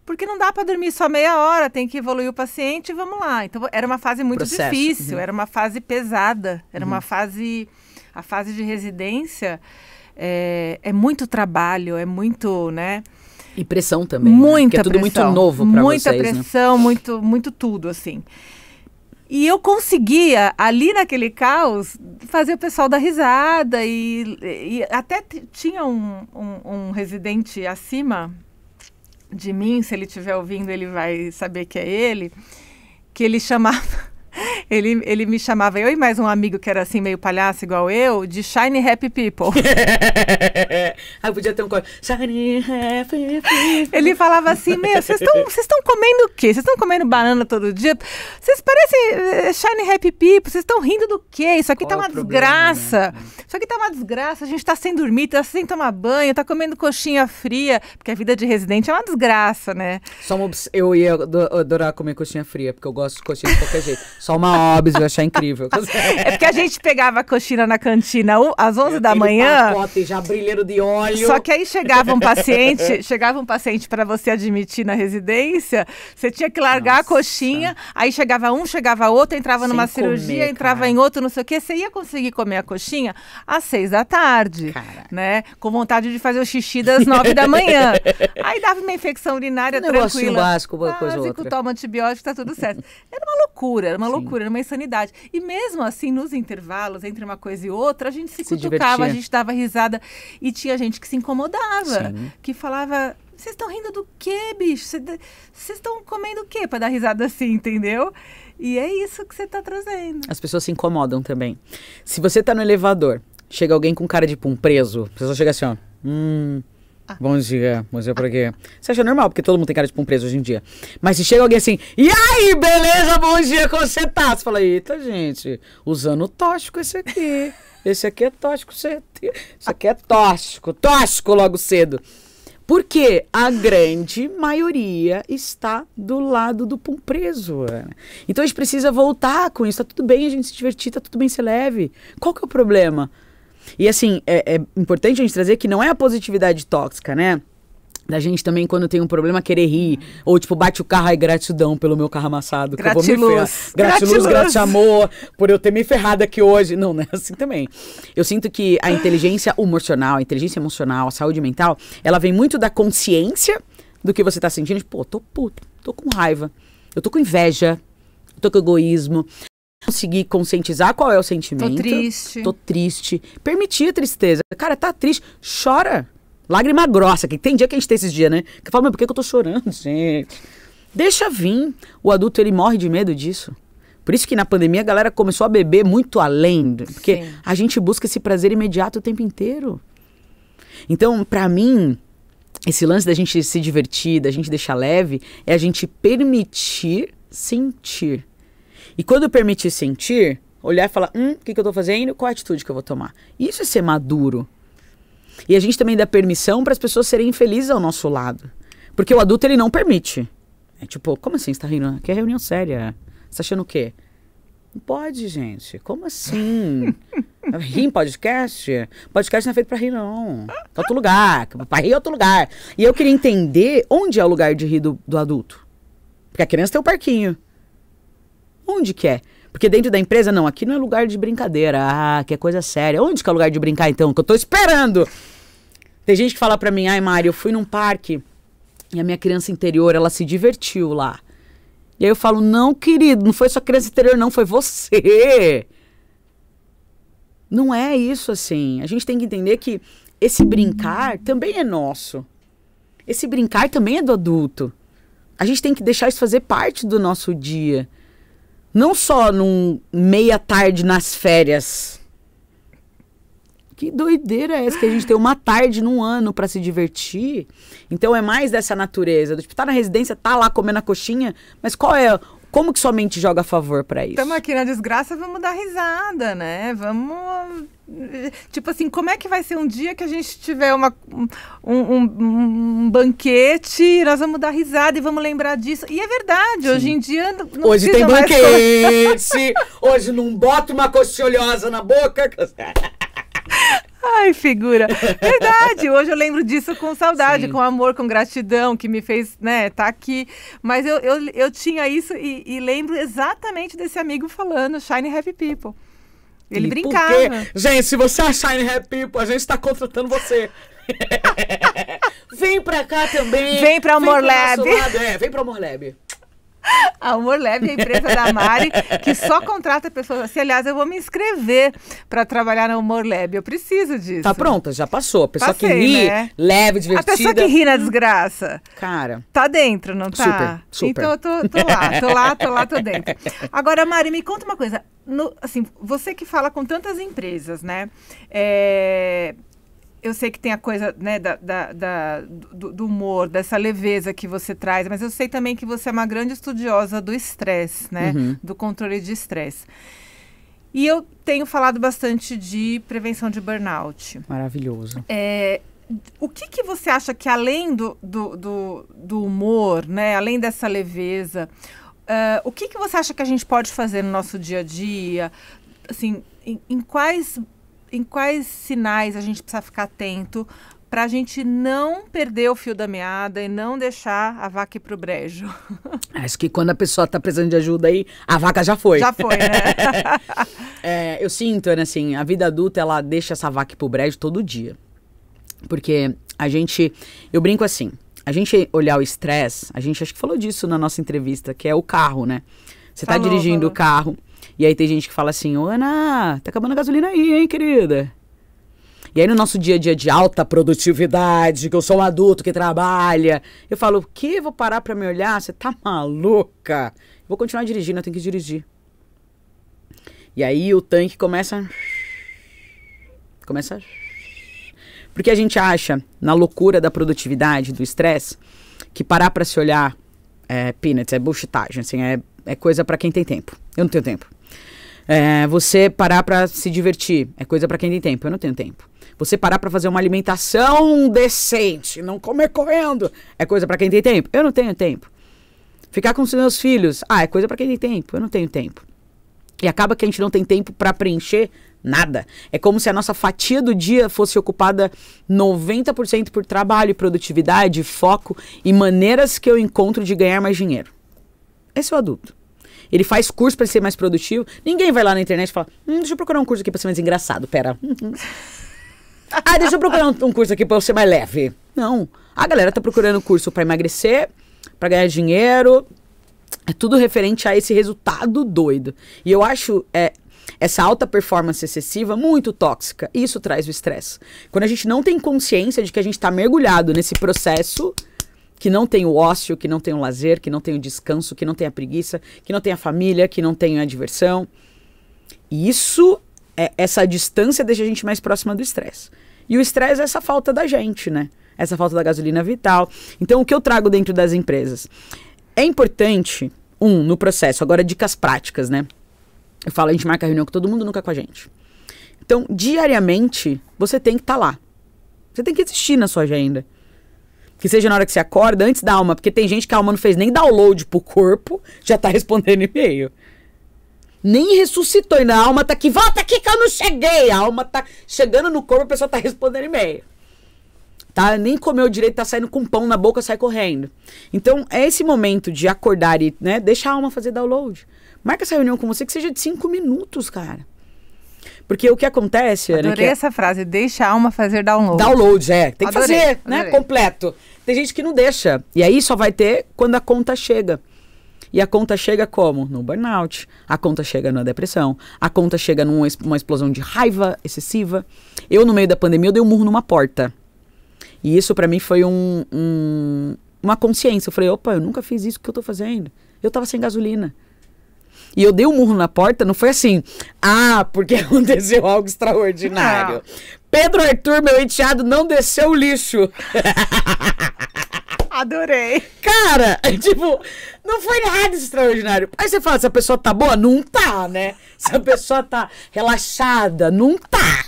porque não dá para dormir só meia hora, tem que evoluir o paciente e vamos lá. Então era uma fase muito Processo. difícil, uhum. era uma fase pesada, era uhum. uma fase a fase de residência é, é muito trabalho, é muito, né? E pressão também. Né? Muita né? é tudo pressão, muito novo para vocês. Muita né? pressão, né? muito, muito tudo, assim. E eu conseguia, ali naquele caos, fazer o pessoal dar risada. E, e até tinha um, um, um, residente acima de mim, se ele estiver ouvindo, ele vai saber que é ele, que ele <laughs> chamava. Ele, ele me chamava, eu e mais um amigo que era assim, meio palhaço igual eu, de Shiny Happy People. <laughs> ah, podia ter um cor. Shiny Happy People. Ele falava assim, meu, vocês estão comendo o quê? Vocês estão comendo banana todo dia? Vocês parecem eh, Shiny Happy People, vocês estão rindo do quê? Isso aqui tá Qual tá uma problema, desgraça. Né? Isso aqui tá uma desgraça, a gente tá sem dormir, tá sem tomar banho, tá comendo coxinha fria, porque a vida de residente é uma desgraça, né? Só uma, eu ia adorar comer coxinha fria, porque eu gosto de coxinha de qualquer jeito. Só uma nobres, eu achar incrível. <laughs> é porque a gente pegava a coxina na cantina às 11 da manhã. Pacote, já brilheiro de óleo. Só que aí chegava um paciente, <laughs> chegava um paciente para você admitir na residência, você tinha que largar Nossa. a coxinha, aí chegava um, chegava outro, entrava Sem numa comer, cirurgia, cara. entrava em outro, não sei o quê. Você ia conseguir comer a coxinha às seis da tarde, né? Com vontade de fazer o xixi das nove da manhã. <laughs> Aí dava uma infecção urinária um tranquila. Negócio básico, uma básico, coisa ou outra. toma antibiótico, tá tudo certo. Era uma loucura, era uma Sim. loucura loucura, era uma insanidade. E mesmo assim, nos intervalos, entre uma coisa e outra, a gente se, se cutucava, divertia. a gente dava risada. E tinha gente que se incomodava, Sim. que falava, vocês estão rindo do quê, bicho? Vocês estão comendo o quê para dar risada assim, entendeu? E é isso que você está trazendo. As pessoas se incomodam também. Se você está no elevador, chega alguém com cara de pum preso, a pessoa chega assim, ó. Hum, ah. Bom dia, bom dia ah. pra quê? Você acha normal, porque todo mundo tem cara de pão preso hoje em dia. Mas se chega alguém assim, e aí, beleza, bom dia, como você tá? Você fala, eita, gente, usando tóxico esse aqui. Esse aqui é tóxico, você... isso aqui é tóxico, tóxico logo cedo. Porque a grande maioria está do lado do pão preso, Ana. Então a gente precisa voltar com isso. Tá tudo bem a gente se divertir, tá tudo bem ser leve. Qual que é o problema? E assim, é, é importante a gente trazer que não é a positividade tóxica, né? Da gente também, quando tem um problema, querer rir. Ou, tipo, bate o carro, aí gratidão pelo meu carro amassado. Gratiluz. Que eu vou me ferrar. Gratiluz, gratiluz, amor, por eu ter me ferrado aqui hoje. Não, <laughs> não é assim também. Eu sinto que a inteligência emocional, a inteligência emocional, a saúde mental, ela vem muito da consciência do que você tá sentindo. Tipo, Pô, tô puto, tô com raiva, eu tô com inveja, tô com egoísmo. Conseguir conscientizar qual é o sentimento. Tô triste. Tô triste. Permitir a tristeza. Cara, tá triste. Chora. Lágrima grossa, que tem dia que a gente tem esses dias, né? Que fala, mas por que, que eu tô chorando, <laughs> gente? Deixa vir. O adulto, ele morre de medo disso. Por isso que na pandemia a galera começou a beber muito além. Porque Sim. a gente busca esse prazer imediato o tempo inteiro. Então, para mim, esse lance da gente se divertir, da gente deixar leve, é a gente permitir sentir. E quando eu permitir sentir, olhar e falar: hum, o que, que eu estou fazendo? Qual a atitude que eu vou tomar? Isso é ser maduro. E a gente também dá permissão para as pessoas serem infelizes ao nosso lado. Porque o adulto ele não permite. É tipo, como assim você tá rindo? Que é reunião séria. Você tá achando o quê? Não pode, gente. Como assim? <laughs> rir em podcast? Podcast não é feito pra rir, não. É outro lugar. Pra rir é outro lugar. E eu queria entender onde é o lugar de rir do, do adulto. Porque a criança tem o um parquinho. Onde que é? Porque dentro da empresa, não, aqui não é lugar de brincadeira. Ah, que é coisa séria. Onde que é lugar de brincar então? Que eu tô esperando. Tem gente que fala para mim, ai Mari, eu fui num parque e a minha criança interior, ela se divertiu lá. E aí eu falo, não, querido, não foi sua criança interior, não, foi você. Não é isso assim. A gente tem que entender que esse brincar também é nosso. Esse brincar também é do adulto. A gente tem que deixar isso fazer parte do nosso dia. Não só num meia tarde nas férias. Que doideira é essa que a gente tem uma tarde num ano para se divertir? Então é mais dessa natureza. Do tipo, tá na residência, tá lá comendo a coxinha, mas qual é como que sua mente joga a favor para isso? Estamos aqui na desgraça, vamos dar risada, né? Vamos eh, Tipo assim, como é que vai ser um dia que a gente tiver uma, um, um, um, banquete, nós vamos dar risada e vamos lembrar disso. E é verdade, Sim. hoje em dia. Não hoje tem <laughs> banquete! Hoje não bota uma coxiolhosa na boca. <laughs> Ai, figura. <laughs> Verdade, hoje eu lembro disso com saudade, Sim. com amor, com gratidão, que me fez, né, tá aqui. Mas eu, eu, eu tinha isso e, e lembro exatamente desse amigo falando, Shine Happy People. Ele e brincava. Porque, gente, se você é Shine Happy People, a gente está contratando você. <laughs> vem pra cá também. Vem pra Amor vem Lab. Lado, é, vem pra Amor Lab. A Humor Leve é a empresa da Mari, que só contrata pessoas assim. Aliás, eu vou me inscrever para trabalhar na Humor Lab. Eu preciso disso. Tá pronta, já passou. A pessoa Passei, que ri, né? leve, divertida. A pessoa que ri na desgraça. Cara. Tá dentro, não tá? Super, super. Então eu tô, tô lá, tô lá, tô lá, tô dentro. Agora, Mari, me conta uma coisa. No, assim, você que fala com tantas empresas, né? É, eu sei que tem a coisa né, da, da, da do, do, humor, dessa leveza que você traz, mas eu sei também que você é uma grande estudiosa do estresse, né? Uhum. Do controle de estresse. E eu tenho falado bastante de prevenção de burnout. Maravilhoso. É, o que, que você acha que além do, do, do, do humor, né, além dessa leveza, uh, o que, que você acha que a gente pode fazer no nosso dia a dia? Assim, em, em quais em quais sinais a gente precisa ficar atento para a gente não perder o fio da meada e não deixar a vaca ir pro brejo. <laughs> Acho que quando a pessoa está precisando de ajuda aí, a vaca já foi. Já foi, né? <laughs> é, eu sinto, Ana, assim, a vida adulta, ela deixa essa vaca ir pro brejo todo dia. Porque a gente, eu brinco assim, a gente olhar o estresse, a gente acho que falou disso na nossa entrevista, que é o carro, né? Você está dirigindo falou. o carro e aí tem gente que fala assim, ô Ana, tá acabando a gasolina aí, hein, querida? E aí no nosso dia a dia de alta produtividade, que eu sou um adulto que trabalha, eu falo, o que? Vou parar pra me olhar? Você tá maluca? Vou continuar dirigindo, eu tenho que dirigir. E aí o tanque começa... Começa... Porque a gente acha, na loucura da produtividade, do estresse, que parar para se olhar é peanuts, é bullshitagem, assim, é, é coisa para quem tem tempo. Eu não tenho tempo. É, você parar para se divertir é coisa para quem tem tempo. Eu não tenho tempo. Você parar para fazer uma alimentação decente, não comer correndo, é coisa para quem tem tempo. Eu não tenho tempo. Ficar com os meus filhos, ah, é coisa para quem tem tempo. Eu não tenho tempo. E acaba que a gente não tem tempo para preencher nada. É como se a nossa fatia do dia fosse ocupada 90% por trabalho, produtividade, foco e maneiras que eu encontro de ganhar mais dinheiro. Esse é o adulto ele faz curso para ser mais produtivo. Ninguém vai lá na internet e fala: hum, deixa eu procurar um curso aqui para ser mais engraçado, pera. <laughs> ah, deixa eu procurar um, um curso aqui para ser mais leve. Não. A galera tá procurando curso para emagrecer, para ganhar dinheiro. É tudo referente a esse resultado doido. E eu acho é, essa alta performance excessiva muito tóxica. Isso traz o estresse. Quando a gente não tem consciência de que a gente está mergulhado nesse processo que não tem o ócio, que não tem o lazer, que não tem o descanso, que não tem a preguiça, que não tem a família, que não tem a diversão. E isso, é, essa distância deixa a gente mais próxima do estresse. E o estresse é essa falta da gente, né? Essa falta da gasolina vital. Então, o que eu trago dentro das empresas? É importante, um, no processo, agora dicas práticas, né? Eu falo, a gente marca reunião com todo mundo, nunca com a gente. Então, diariamente, você tem que estar tá lá. Você tem que existir na sua agenda que seja na hora que você acorda, antes da alma, porque tem gente que a alma não fez nem download pro corpo, <laughs> já tá respondendo e-mail. Nem ressuscitou, ainda a alma tá aqui, volta aqui que eu não cheguei. A alma tá chegando no corpo, a pessoa tá respondendo e-mail. Tá? Nem comeu direito, tá saindo com pão na boca, sai correndo. Então, é esse momento de acordar e, né, deixar a alma fazer download. Marca essa reunião com você que seja de cinco minutos, cara. Porque o que acontece, né, Adorei que é essa frase, deixa a alma fazer download. Download, é. Tem que Adorei. fazer, né? Completo. Tem gente que não deixa. E aí só vai ter quando a conta chega. E a conta chega como? No burnout, a conta chega na depressão, a conta chega numa uma explosão de raiva excessiva. Eu, no meio da pandemia, eu dei um murro numa porta. E isso para mim foi um, um, uma consciência. Eu falei, opa, eu nunca fiz isso que eu tô fazendo. Eu tava sem gasolina. E eu dei um murro na porta, não foi assim, ah, porque <laughs> aconteceu algo extraordinário. Ah. Pedro Arthur, meu enteado, não desceu o lixo. <laughs> Adorei. Cara, <laughs> tipo, não foi nada extraordinário. Aí você fala, se a pessoa tá boa, não tá, né? Se a pessoa tá relaxada, não tá.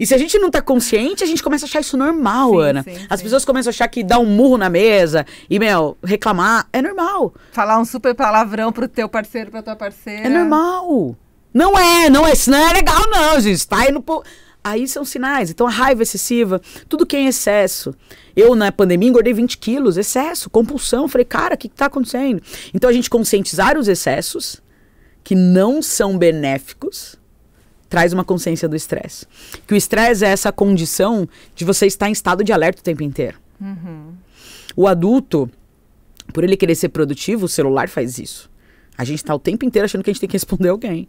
E se a gente não tá consciente, a gente começa a achar isso normal, sim, Ana. Sim, As sim. pessoas começam a achar que dar um murro na mesa e, meu, reclamar é normal. Falar um super palavrão pro teu parceiro, pra tua parceira. É normal. Não é, não é, isso não é legal, não, gente. Tá indo pro. Aí são sinais. Então a raiva excessiva, tudo que é em excesso. Eu, na pandemia, engordei 20 quilos, excesso, compulsão. Falei, cara, o que, está acontecendo? Então, a gente conscientizar os excessos, que não são benéficos, traz uma consciência do estresse. Que o estresse é essa condição de você estar em estado de alerta o tempo inteiro. Uhum. O adulto, por ele querer ser produtivo, o celular faz isso. A gente está o tempo inteiro achando que a gente tem que responder alguém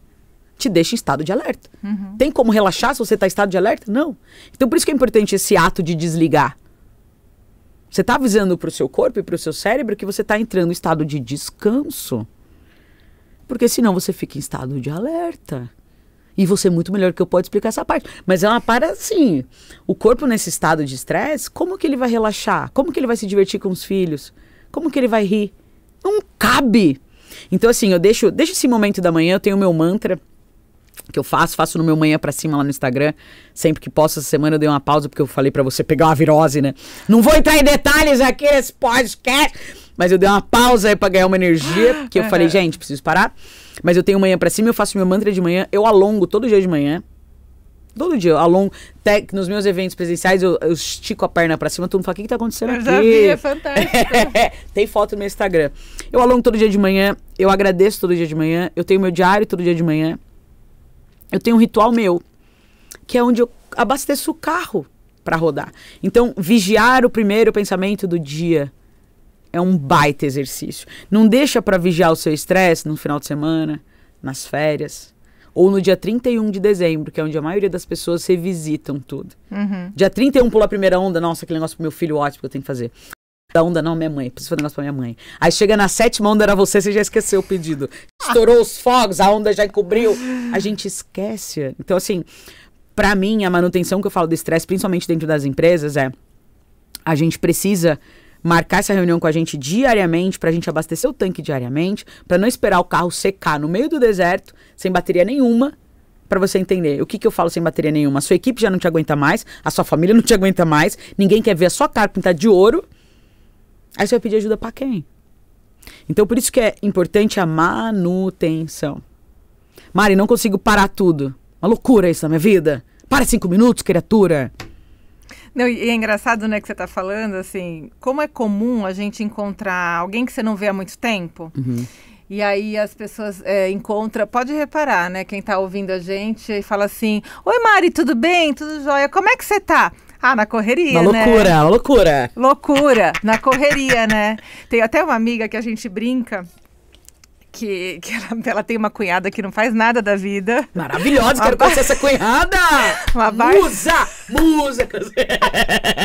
te deixa em estado de alerta. Uhum. Tem como relaxar se você está em estado de alerta? Não. Então, por isso que é importante esse ato de desligar. Você está avisando para o seu corpo e para o seu cérebro que você está entrando em estado de descanso. Porque senão você fica em estado de alerta. E você é muito melhor que eu pode explicar essa parte. Mas é uma para assim. O corpo nesse estado de estresse, como que ele vai relaxar? Como que ele vai se divertir com os filhos? Como que ele vai rir? Não cabe. Então assim, eu deixo, deixo esse momento da manhã, eu tenho o meu mantra que eu faço, faço no meu manhã para cima lá no Instagram. Sempre que posso essa semana eu dei uma pausa porque eu falei para você pegar uma virose, né? Não vou entrar em detalhes aqui nesse podcast, mas eu dei uma pausa aí para ganhar uma energia, <gasps> porque eu falei, gente, preciso parar. Mas eu tenho manhã para cima, eu faço meu mantra de manhã, eu alongo todo dia de manhã. Todo dia, eu alongo. nos meus eventos presenciais, eu, eu estico a perna para cima, todo mundo fala: o que, que tá acontecendo eu aqui? Já vi, é fantástico. <laughs> Tem foto no meu Instagram. Eu alongo todo dia de manhã, eu agradeço todo dia de manhã, eu tenho meu diário todo dia de manhã eu tenho um ritual meu, que é onde eu abasteço o carro para rodar. Então, vigiar o primeiro pensamento do dia é um baita exercício. Não deixa para vigiar o seu estresse no final de semana, nas férias, ou no dia 31 de dezembro, que é onde a maioria das pessoas revisitam tudo. Uhum. Dia 31 pula a primeira onda, nossa, que negócio pro meu filho ótimo que eu tenho que fazer da onda, não, minha mãe, preciso fazer um negócio pra minha mãe. Aí chega na sétima onda, era você, você já esqueceu o pedido. Estourou os fogos, a onda já encobriu. A gente esquece. Então, assim, para mim, a manutenção que eu falo do estresse, principalmente dentro das empresas, é a gente precisa marcar essa reunião com a gente diariamente para a gente abastecer o tanque diariamente, para não esperar o carro secar no meio do deserto, sem bateria nenhuma, para você entender. O que, que eu falo sem bateria nenhuma? A sua equipe já não te aguenta mais, a sua família não te aguenta mais, ninguém quer ver a sua cara pintada de ouro. Aí você vai pedir ajuda para quem? Então, por isso que é importante a manutenção. Mari, não consigo parar tudo. Uma loucura isso na minha vida. Para cinco minutos, criatura. Não, e é engraçado, né, que você está falando, assim, como é comum a gente encontrar alguém que você não vê há muito tempo. Uhum. E aí as pessoas é, encontram, pode reparar, né? Quem está ouvindo a gente e fala assim: Oi Mari, tudo bem? Tudo jóia? Como é que você está ah, na correria, na né? loucura, na loucura. Loucura, <laughs> na correria, né? Tem até uma amiga que a gente brinca que, que ela, ela, tem uma cunhada que não faz nada da vida. Maravilhosa, quero conhecer essa cunhada! <laughs> Uma Musa! Musa! <laughs>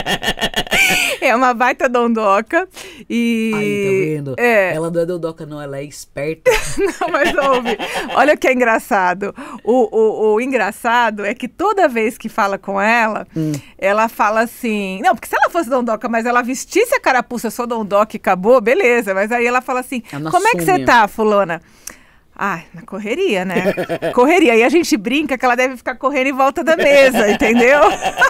é uma baita dondoca. E. Aí, tá vendo? É. Ela não é dondoca, não, ela é esperta. <laughs> não, mas ouve. Olha o que é engraçado. O, o, o, engraçado é que toda vez que fala com ela, hum. ela fala assim. Não, porque se ela fosse dondoca, mas ela vestisse a carapuça, eu sou dondoca e acabou, beleza. Mas aí ela fala assim: ela como assume. é que você tá, Fulana? Ah, na correria, né? Correria. E a gente brinca que ela deve ficar correndo em volta da mesa, entendeu?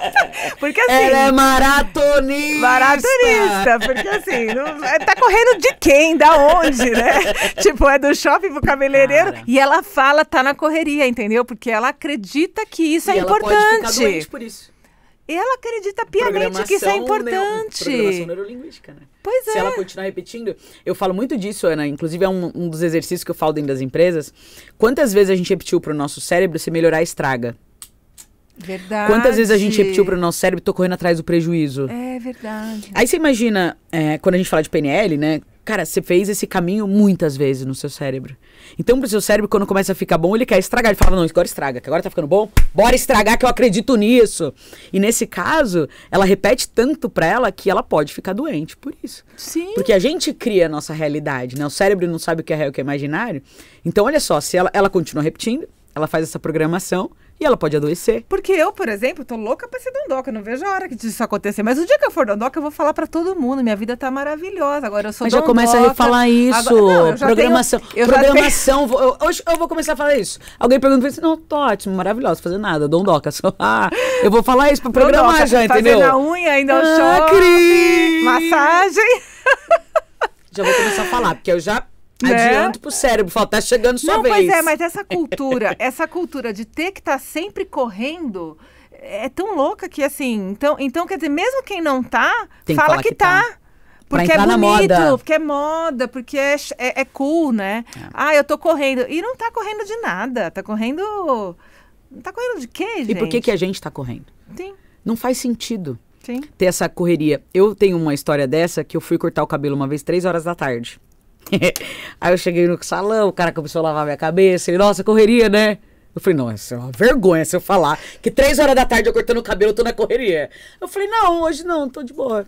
<laughs> porque assim. Ela é maratonista! Maratonista, porque assim, não, é, tá correndo de quem? Da onde, né? <laughs> tipo, é do shopping pro cabeleireiro. Cara. E ela fala, tá na correria, entendeu? Porque ela acredita que isso e é ela importante. pode ficar doente por isso ela acredita piamente que isso é importante. Neo, programação neurolinguística, né? Pois é. Se ela é. continuar repetindo, eu falo muito disso, Ana. Inclusive, é um, um dos exercícios que eu falo dentro das empresas. Quantas vezes a gente repetiu para o nosso cérebro se melhorar estraga? Verdade. Quantas vezes a gente repetiu para o nosso cérebro, tô correndo atrás do prejuízo? É verdade. Aí você imagina, é, quando a gente fala de PNL, né? Cara, você fez esse caminho muitas vezes no seu cérebro. Então, pro seu cérebro, quando começa a ficar bom, ele quer estragar. Ele fala, não, agora estraga, que agora tá ficando bom. Bora estragar, que eu acredito nisso. E nesse caso, ela repete tanto pra ela que ela pode ficar doente por isso. Sim. Porque a gente cria a nossa realidade, né? O cérebro não sabe o que é real o que é imaginário. Então, olha só, se ela, ela continua repetindo, ela faz essa programação, e ela pode adoecer. Porque eu, por exemplo, tô louca pra ser dondoca. não vejo a hora que isso acontecer. Mas o dia que eu for dondoca, eu vou falar pra todo mundo. Minha vida tá maravilhosa. Agora eu sou Mas dondoca. já começa a falar isso. Agora, não, programação. Tenho, programação. Tenho... hoje eu vou começar a falar isso. Alguém pergunta pra mim assim, não, tô ótimo, maravilhosa, fazer nada, dondoca. Só, <laughs> ah, eu vou falar isso pra programar dondoca, já, entendeu? Fazendo a unha, ainda ah, o massagem. <laughs> Já vou começar a falar, porque eu já né? Adianta pro cérebro, fala, tá chegando sua Não, vez. Pois é, mas essa cultura, <laughs> essa cultura de ter que estar tá sempre correndo é tão louca que assim. Então, então quer dizer, mesmo quem não tá, Tem fala que, que, tá. tá. Porque é bonito, porque é moda, porque é, é, é cool, né? É. Ah, eu tô correndo. E não tá correndo de nada, tá correndo. Não tá correndo de quê, gente? E por que, que a gente tá correndo? Sim. Não faz sentido. Sim. Ter essa correria. Eu tenho uma história dessa que eu fui cortar o cabelo uma vez, três horas da tarde. <laughs> Aí eu cheguei no salão, o cara começou a lavar minha cabeça. Ele, nossa, correria, né? Eu falei, não, isso é uma vergonha se eu falar que três horas da tarde eu cortando o cabelo, eu tô na correria. Eu falei, não, hoje não, tô de boa.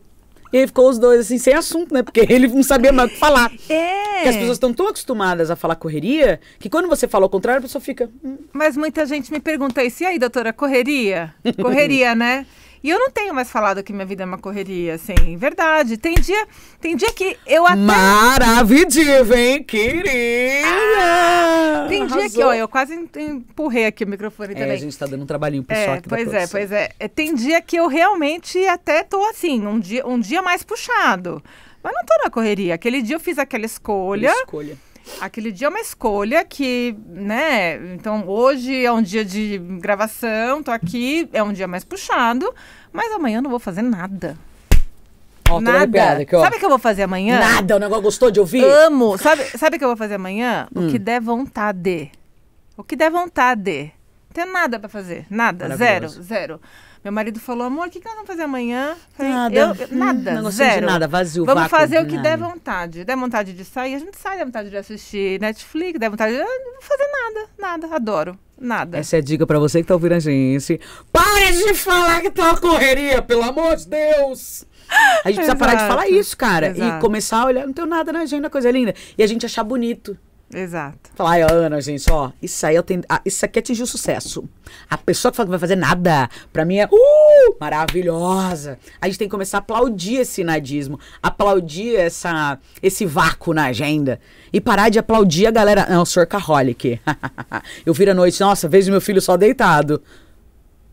E aí ficou os dois assim, sem assunto, né? Porque <laughs> ele não sabia mais o que falar. É. Porque as pessoas estão tão acostumadas a falar correria que quando você fala o contrário, a pessoa fica. Hum. Mas muita gente me pergunta isso, e aí, doutora, correria? Correria, <laughs> né? E eu não tenho mais falado que minha vida é uma correria, assim, verdade. Tem dia, tem dia que eu até. Maravilhoso, hein, ah, querida! Ah, tem Arrasou. dia que, ó, eu quase empurrei aqui o microfone é, também. A gente tá dando um trabalhinho pro é, choque. Pois é, pois é. é. Tem dia que eu realmente até tô assim, um dia, um dia mais puxado. Mas não tô na correria. Aquele dia eu fiz aquela escolha. Aquela escolha Aquele dia é uma escolha que, né? Então hoje é um dia de gravação, tô aqui, é um dia mais puxado, mas amanhã eu não vou fazer nada. Ó, nada. Aqui, ó. Sabe o que eu vou fazer amanhã? Nada, o negócio gostou de ouvir? Amo. Sabe, sabe o que eu vou fazer amanhã? Hum. O que der vontade. O que der vontade. Não tem nada para fazer. Nada. Zero. Zero. Meu marido falou, amor, o que, que nós vamos fazer amanhã? Falei, nada. Eu, nada. Hum, não zero. De nada, vazio. Vamos vácuo, fazer o que nada. der vontade. Der vontade de sair, a gente sai, der vontade de assistir Netflix, der vontade de ah, não fazer nada, nada. Adoro. Nada. Essa é a dica para você que está ouvindo a gente. Pare de falar que tá uma correria, pelo amor de Deus! A gente precisa parar de falar isso, cara. Exato. E começar a olhar, não tem nada na agenda, coisa linda. E a gente achar bonito. Exato. Falar, Ana, gente, ó, isso aí eu tenho, ah, isso aqui atingiu o sucesso. A pessoa que fala que vai fazer nada, pra mim é uh, maravilhosa. A gente tem que começar a aplaudir esse nadismo, aplaudir essa, esse vácuo na agenda e parar de aplaudir a galera. Não, sou workaholic. <laughs> eu viro à noite, nossa, vejo meu filho só deitado.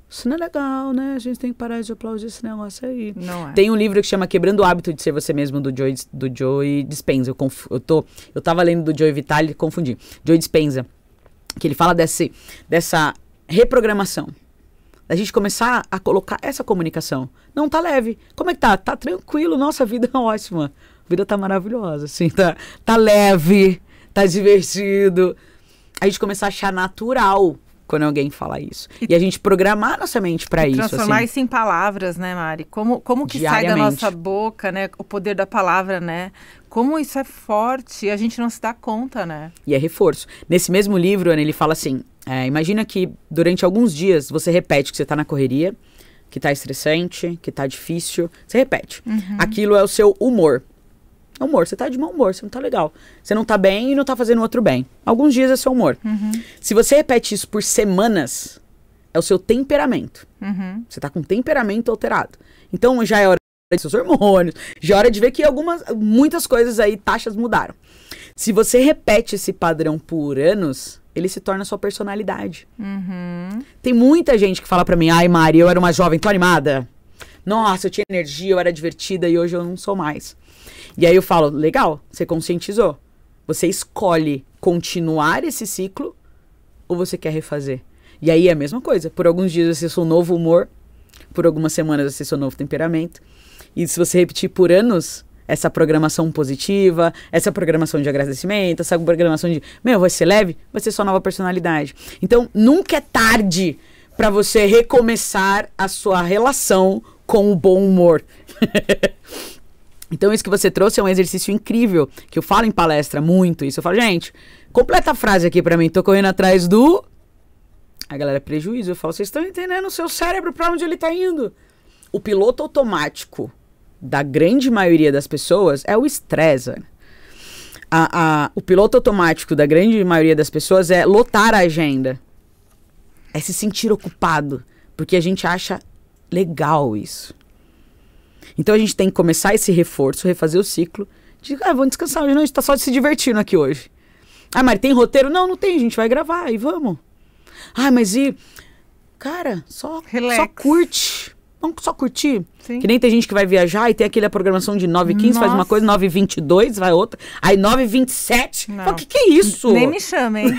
Isso não é legal, né? A gente tem que parar de aplaudir esse negócio aí. Não é. Tem um livro que chama Quebrando o Hábito de Ser Você Mesmo, do Joey, do Joey Dispenza. Eu, conf, eu, tô, eu tava lendo do Joey Vitale e confundi. Joey Dispenza, que ele fala desse, dessa reprogramação da gente começar a colocar essa comunicação. Não tá leve. Como é que tá? Tá tranquilo, nossa vida é ótima. A vida tá maravilhosa, assim, tá, tá leve, tá divertido. A gente começar a achar natural quando alguém fala isso. E, a gente programar nossa mente para isso. Transformar assim. isso em palavras, né, Mari? Como, como que sai da nossa boca, né? O poder da palavra, né? Como isso é forte e a gente não se dá conta, né? E é reforço. Nesse mesmo livro, Ana, ele fala assim: é, imagina que durante alguns dias você repete que você está na correria, que está estressante, que está difícil. Você repete. Uhum. Aquilo é o seu humor. É humor. Você tá de mau humor, você não tá legal. Você não tá bem e não tá fazendo outro bem. Alguns dias é seu humor. Uhum. Se você repete isso por semanas, é o seu temperamento. Uhum. Você tá com temperamento alterado. Então já é hora de seus hormônios, já é hora de ver que algumas, muitas coisas aí, taxas mudaram. Se você repete esse padrão por anos, ele se torna sua personalidade. Uhum. Tem muita gente que fala para mim, ai Mari, eu era uma jovem tão animada. Nossa, eu tinha energia, eu era divertida e hoje eu não sou mais. E aí eu falo, legal, você conscientizou. Você escolhe continuar esse ciclo ou você quer refazer. E aí é a mesma coisa. Por alguns dias você sou um novo humor, por algumas semanas você sou um novo temperamento. E se você repetir por anos essa programação positiva, essa programação de agradecimento, essa programação de, meu, vai ser leve, vai ser sua nova personalidade. Então, nunca é tarde para você recomeçar a sua relação com o bom humor. <laughs> Então, isso que você trouxe é um exercício incrível, que eu falo em palestra muito isso. Eu falo, gente, completa a frase aqui para mim. Tô correndo atrás do. A galera, prejuízo. Eu falo, vocês estão entendendo o seu cérebro para onde ele tá indo. O piloto automático da grande maioria das pessoas é o estresse. A, a, o piloto automático da grande maioria das pessoas é lotar a agenda. É se sentir ocupado. Porque a gente acha legal isso. Então a gente tem que começar esse reforço, refazer o ciclo. De, ah, vamos descansar hoje, não, a gente tá só se divertindo aqui hoje. Ah, mas tem roteiro? Não, não tem, a gente vai gravar e vamos. Ah, mas e. Cara, só, só curte. Vamos só curtir. Sim. Que nem tem gente que vai viajar e tem aquela programação de 9 h 15 faz uma coisa, 9 h 22 vai outra. Aí 9 h 27 O que, que é isso? Nem me chamem.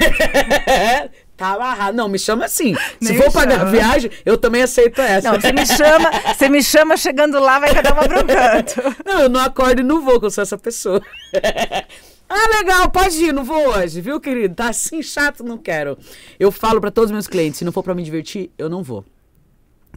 <laughs> Tá Não, me chama assim. <laughs> Se for pagar viagem, eu também aceito essa. Não, você me chama, você me chama chegando lá, vai cada uma pro <laughs> Não, eu não acordo e não vou, que eu sou essa pessoa. <laughs> Ah, legal, pode ir, não vou hoje, viu, querido? Tá assim chato, não quero. Eu falo para todos os meus clientes, se não for para me divertir, eu não vou.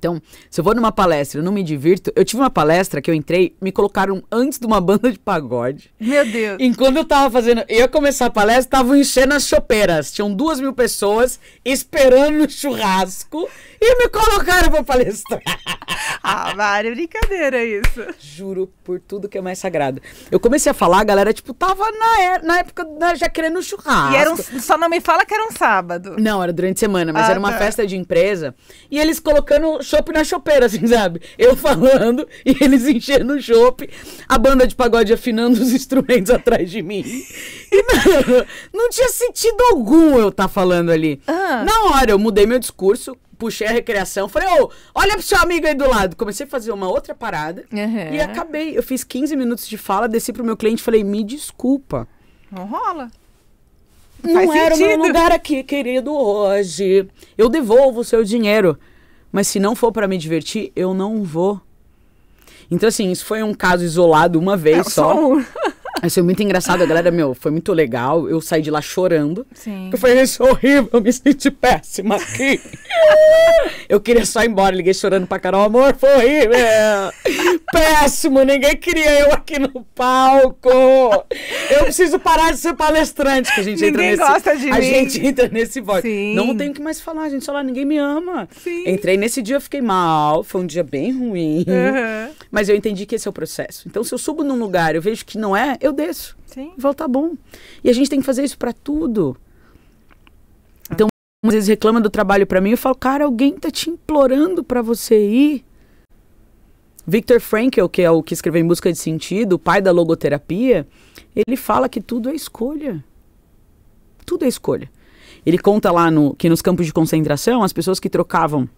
Então, se eu vou numa palestra e não me divirto, eu tive uma palestra que eu entrei, me colocaram antes de uma <laughs> banda de pagode. Meu Deus! Enquanto eu tava fazendo, eu ia começar a palestra, tava enchendo as chopeiras. Tinham duas mil pessoas esperando o churrasco e me colocaram pra palestra. <laughs> Ah, Mari, brincadeira isso. Juro por tudo que é mais sagrado. Eu comecei a falar, a galera, tipo, tava na, era, é, na época já querendo churrasco. E era um, só não me fala que era um sábado. Não, era durante a semana, mas ah, era uma tá. festa de empresa. E eles colocando chopp na chopeira, assim, sabe? Eu falando e eles enchendo o chopp, a banda de pagode afinando os instrumentos <laughs> atrás de mim. E, mano, não tinha sentido algum eu estar tá falando ali. Uhum. Na hora eu mudei meu discurso, puxei a recreação, falei, ô, olha pro seu amigo aí do lado. Comecei a fazer uma outra parada uhum. e acabei. Eu fiz 15 minutos de fala, desci pro meu cliente e falei, me desculpa. Não rola. Não Faz era sentido. meu lugar aqui, querido, hoje. Eu devolvo o seu dinheiro. Mas se não for para me divertir, eu não vou. Então, assim, isso foi um caso isolado uma vez é, só. só um. <laughs> Isso foi muito engraçado, a galera, meu, foi muito legal. Eu saí de lá chorando. Sim. Eu falei, isso é horrível, eu me senti péssima aqui. <laughs> eu queria só ir embora, liguei chorando pra Carol, amor, foi horrível. Péssimo, ninguém queria eu aqui no palco. Eu preciso parar de ser palestrante, que a gente ninguém entra nesse... gosta de A mim. gente entra nesse voz. Não tenho o que mais falar, gente, só lá, ninguém me ama. Sim. Entrei nesse dia, eu fiquei mal, foi um dia bem ruim. Uhum. Mas eu entendi que esse é o processo. Então, se eu subo num lugar, eu vejo que não é, eu eu desço. Sim. volta bom. E a gente tem que fazer isso para tudo. Então, às vezes reclama do trabalho para mim, eu falo, cara, alguém tá te implorando para você ir. Viktor Frankl, que é o que escreveu em busca de sentido, o pai da logoterapia, ele fala que tudo é escolha. Tudo é escolha. Ele conta lá no, que nos campos de concentração, as pessoas que trocavam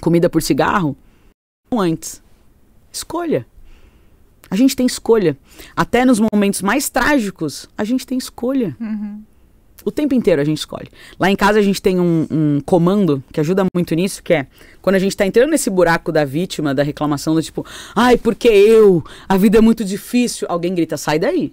comida por cigarro, antes. Escolha. A gente tem escolha. Até nos momentos mais trágicos, a gente tem escolha. Uhum. O tempo inteiro a gente escolhe. Lá em casa a gente tem um, um comando que ajuda muito nisso, que é quando a gente está entrando nesse buraco da vítima, da reclamação, do tipo, ai, porque eu? A vida é muito difícil. Alguém grita, sai daí.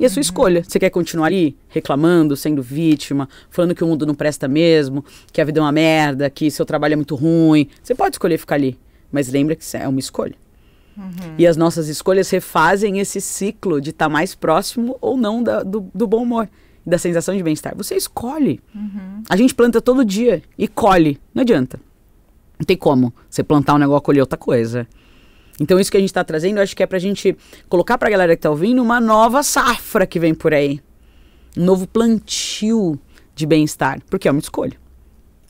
E é a sua uhum. escolha. Você quer continuar ali reclamando, sendo vítima, falando que o mundo não presta mesmo, que a vida é uma merda, que seu trabalho é muito ruim. Você pode escolher ficar ali. Mas lembra que isso é uma escolha. Uhum. E as nossas escolhas refazem esse ciclo de estar tá mais próximo ou não da, do, do, bom humor, da sensação de bem-estar. Você escolhe. Uhum. A gente planta todo dia e colhe. Não adianta. Não tem como você plantar um negócio e colher outra coisa. Então, isso que a gente está trazendo, eu acho que é para a gente colocar para a galera que está ouvindo uma nova safra que vem por aí. Um novo plantio de bem-estar, porque é uma escolha.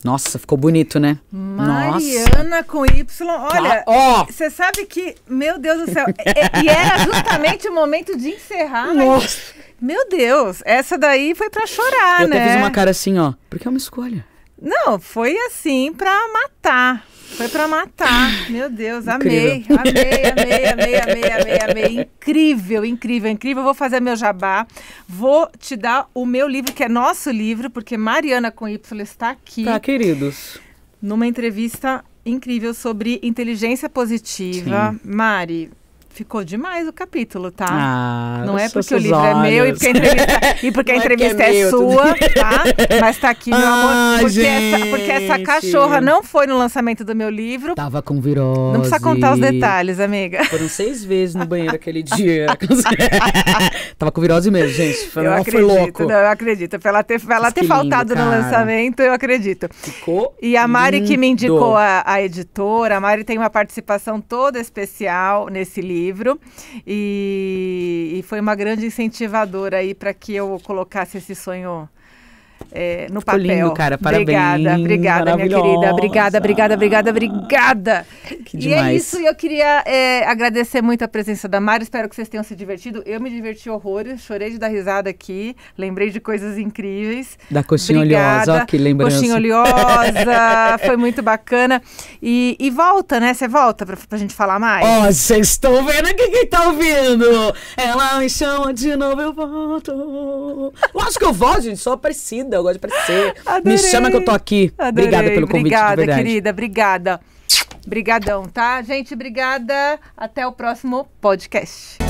Nossa, ficou bonito, né? Mariana Nossa. com Y. Olha, tá, você oh. sabe que, meu Deus do céu, e, é, e era justamente o momento de encerrar. Nossa. Mas, meu Deus, essa daí foi para chorar, eu né? Eu fiz uma cara assim, ó, porque é uma escolha. Não, foi assim para matar. Foi para matar. Meu Deus, amei, amei, amei, amei, amei, amei, amei. Incrível, incrível, incrível. Vou fazer meu jabá. Vou te dar o meu livro, que é nosso livro, porque Mariana com Y está aqui. Tá, queridos. Numa entrevista incrível sobre inteligência positiva. Sim. Mari, Ficou demais o capítulo, tá? Ah, não é porque o livro olhos. é meu e porque a entrevista, <laughs> e porque a é entrevista é, é, é, sua, tá? Mas tá aqui, meu ah, amor. Porque essa, porque essa, cachorra não foi no lançamento do meu livro. Tava com virose. Não precisa contar os detalhes, amiga. Foram seis vezes no banheiro aquele <laughs> dia. <laughs> Tava com virose mesmo, gente. Foi, eu acredito, foi louco. Não, eu acredito. Pra ela ter, pra ela ter faltado no lançamento, eu acredito. Ficou E a Mari lindo. que me indicou a, a editora, a Mari tem uma participação toda especial nesse livro livro e, e foi uma grande incentivadora aí para que eu colocasse esse sonho é, no papel. lindo, cara. Parabéns. Obrigada, obrigada, minha querida. Obrigada, obrigada, obrigada, obrigada. Que demais. E é isso. Eu queria é, agradecer muito a presença da Mari. Espero que vocês tenham se divertido. Eu me diverti horrores. Chorei de dar risada aqui. Lembrei de coisas incríveis. Da coxinha obrigada. oleosa. Ó, que lembrança. Coxinha oleosa. <laughs> Foi muito bacana. E, e volta, né? Você volta pra, pra gente falar mais. Ó, oh, vocês estão vendo aqui quem tá ouvindo. Ela me chama de novo, eu volto. acho que eu volto, gente. Só preciso eu gosto de aparecer. Adorei. Me chama que eu tô aqui. Adorei. Obrigada pelo convite. Obrigada, querida. Obrigada. Obrigadão, tá? Gente, obrigada. Até o próximo podcast.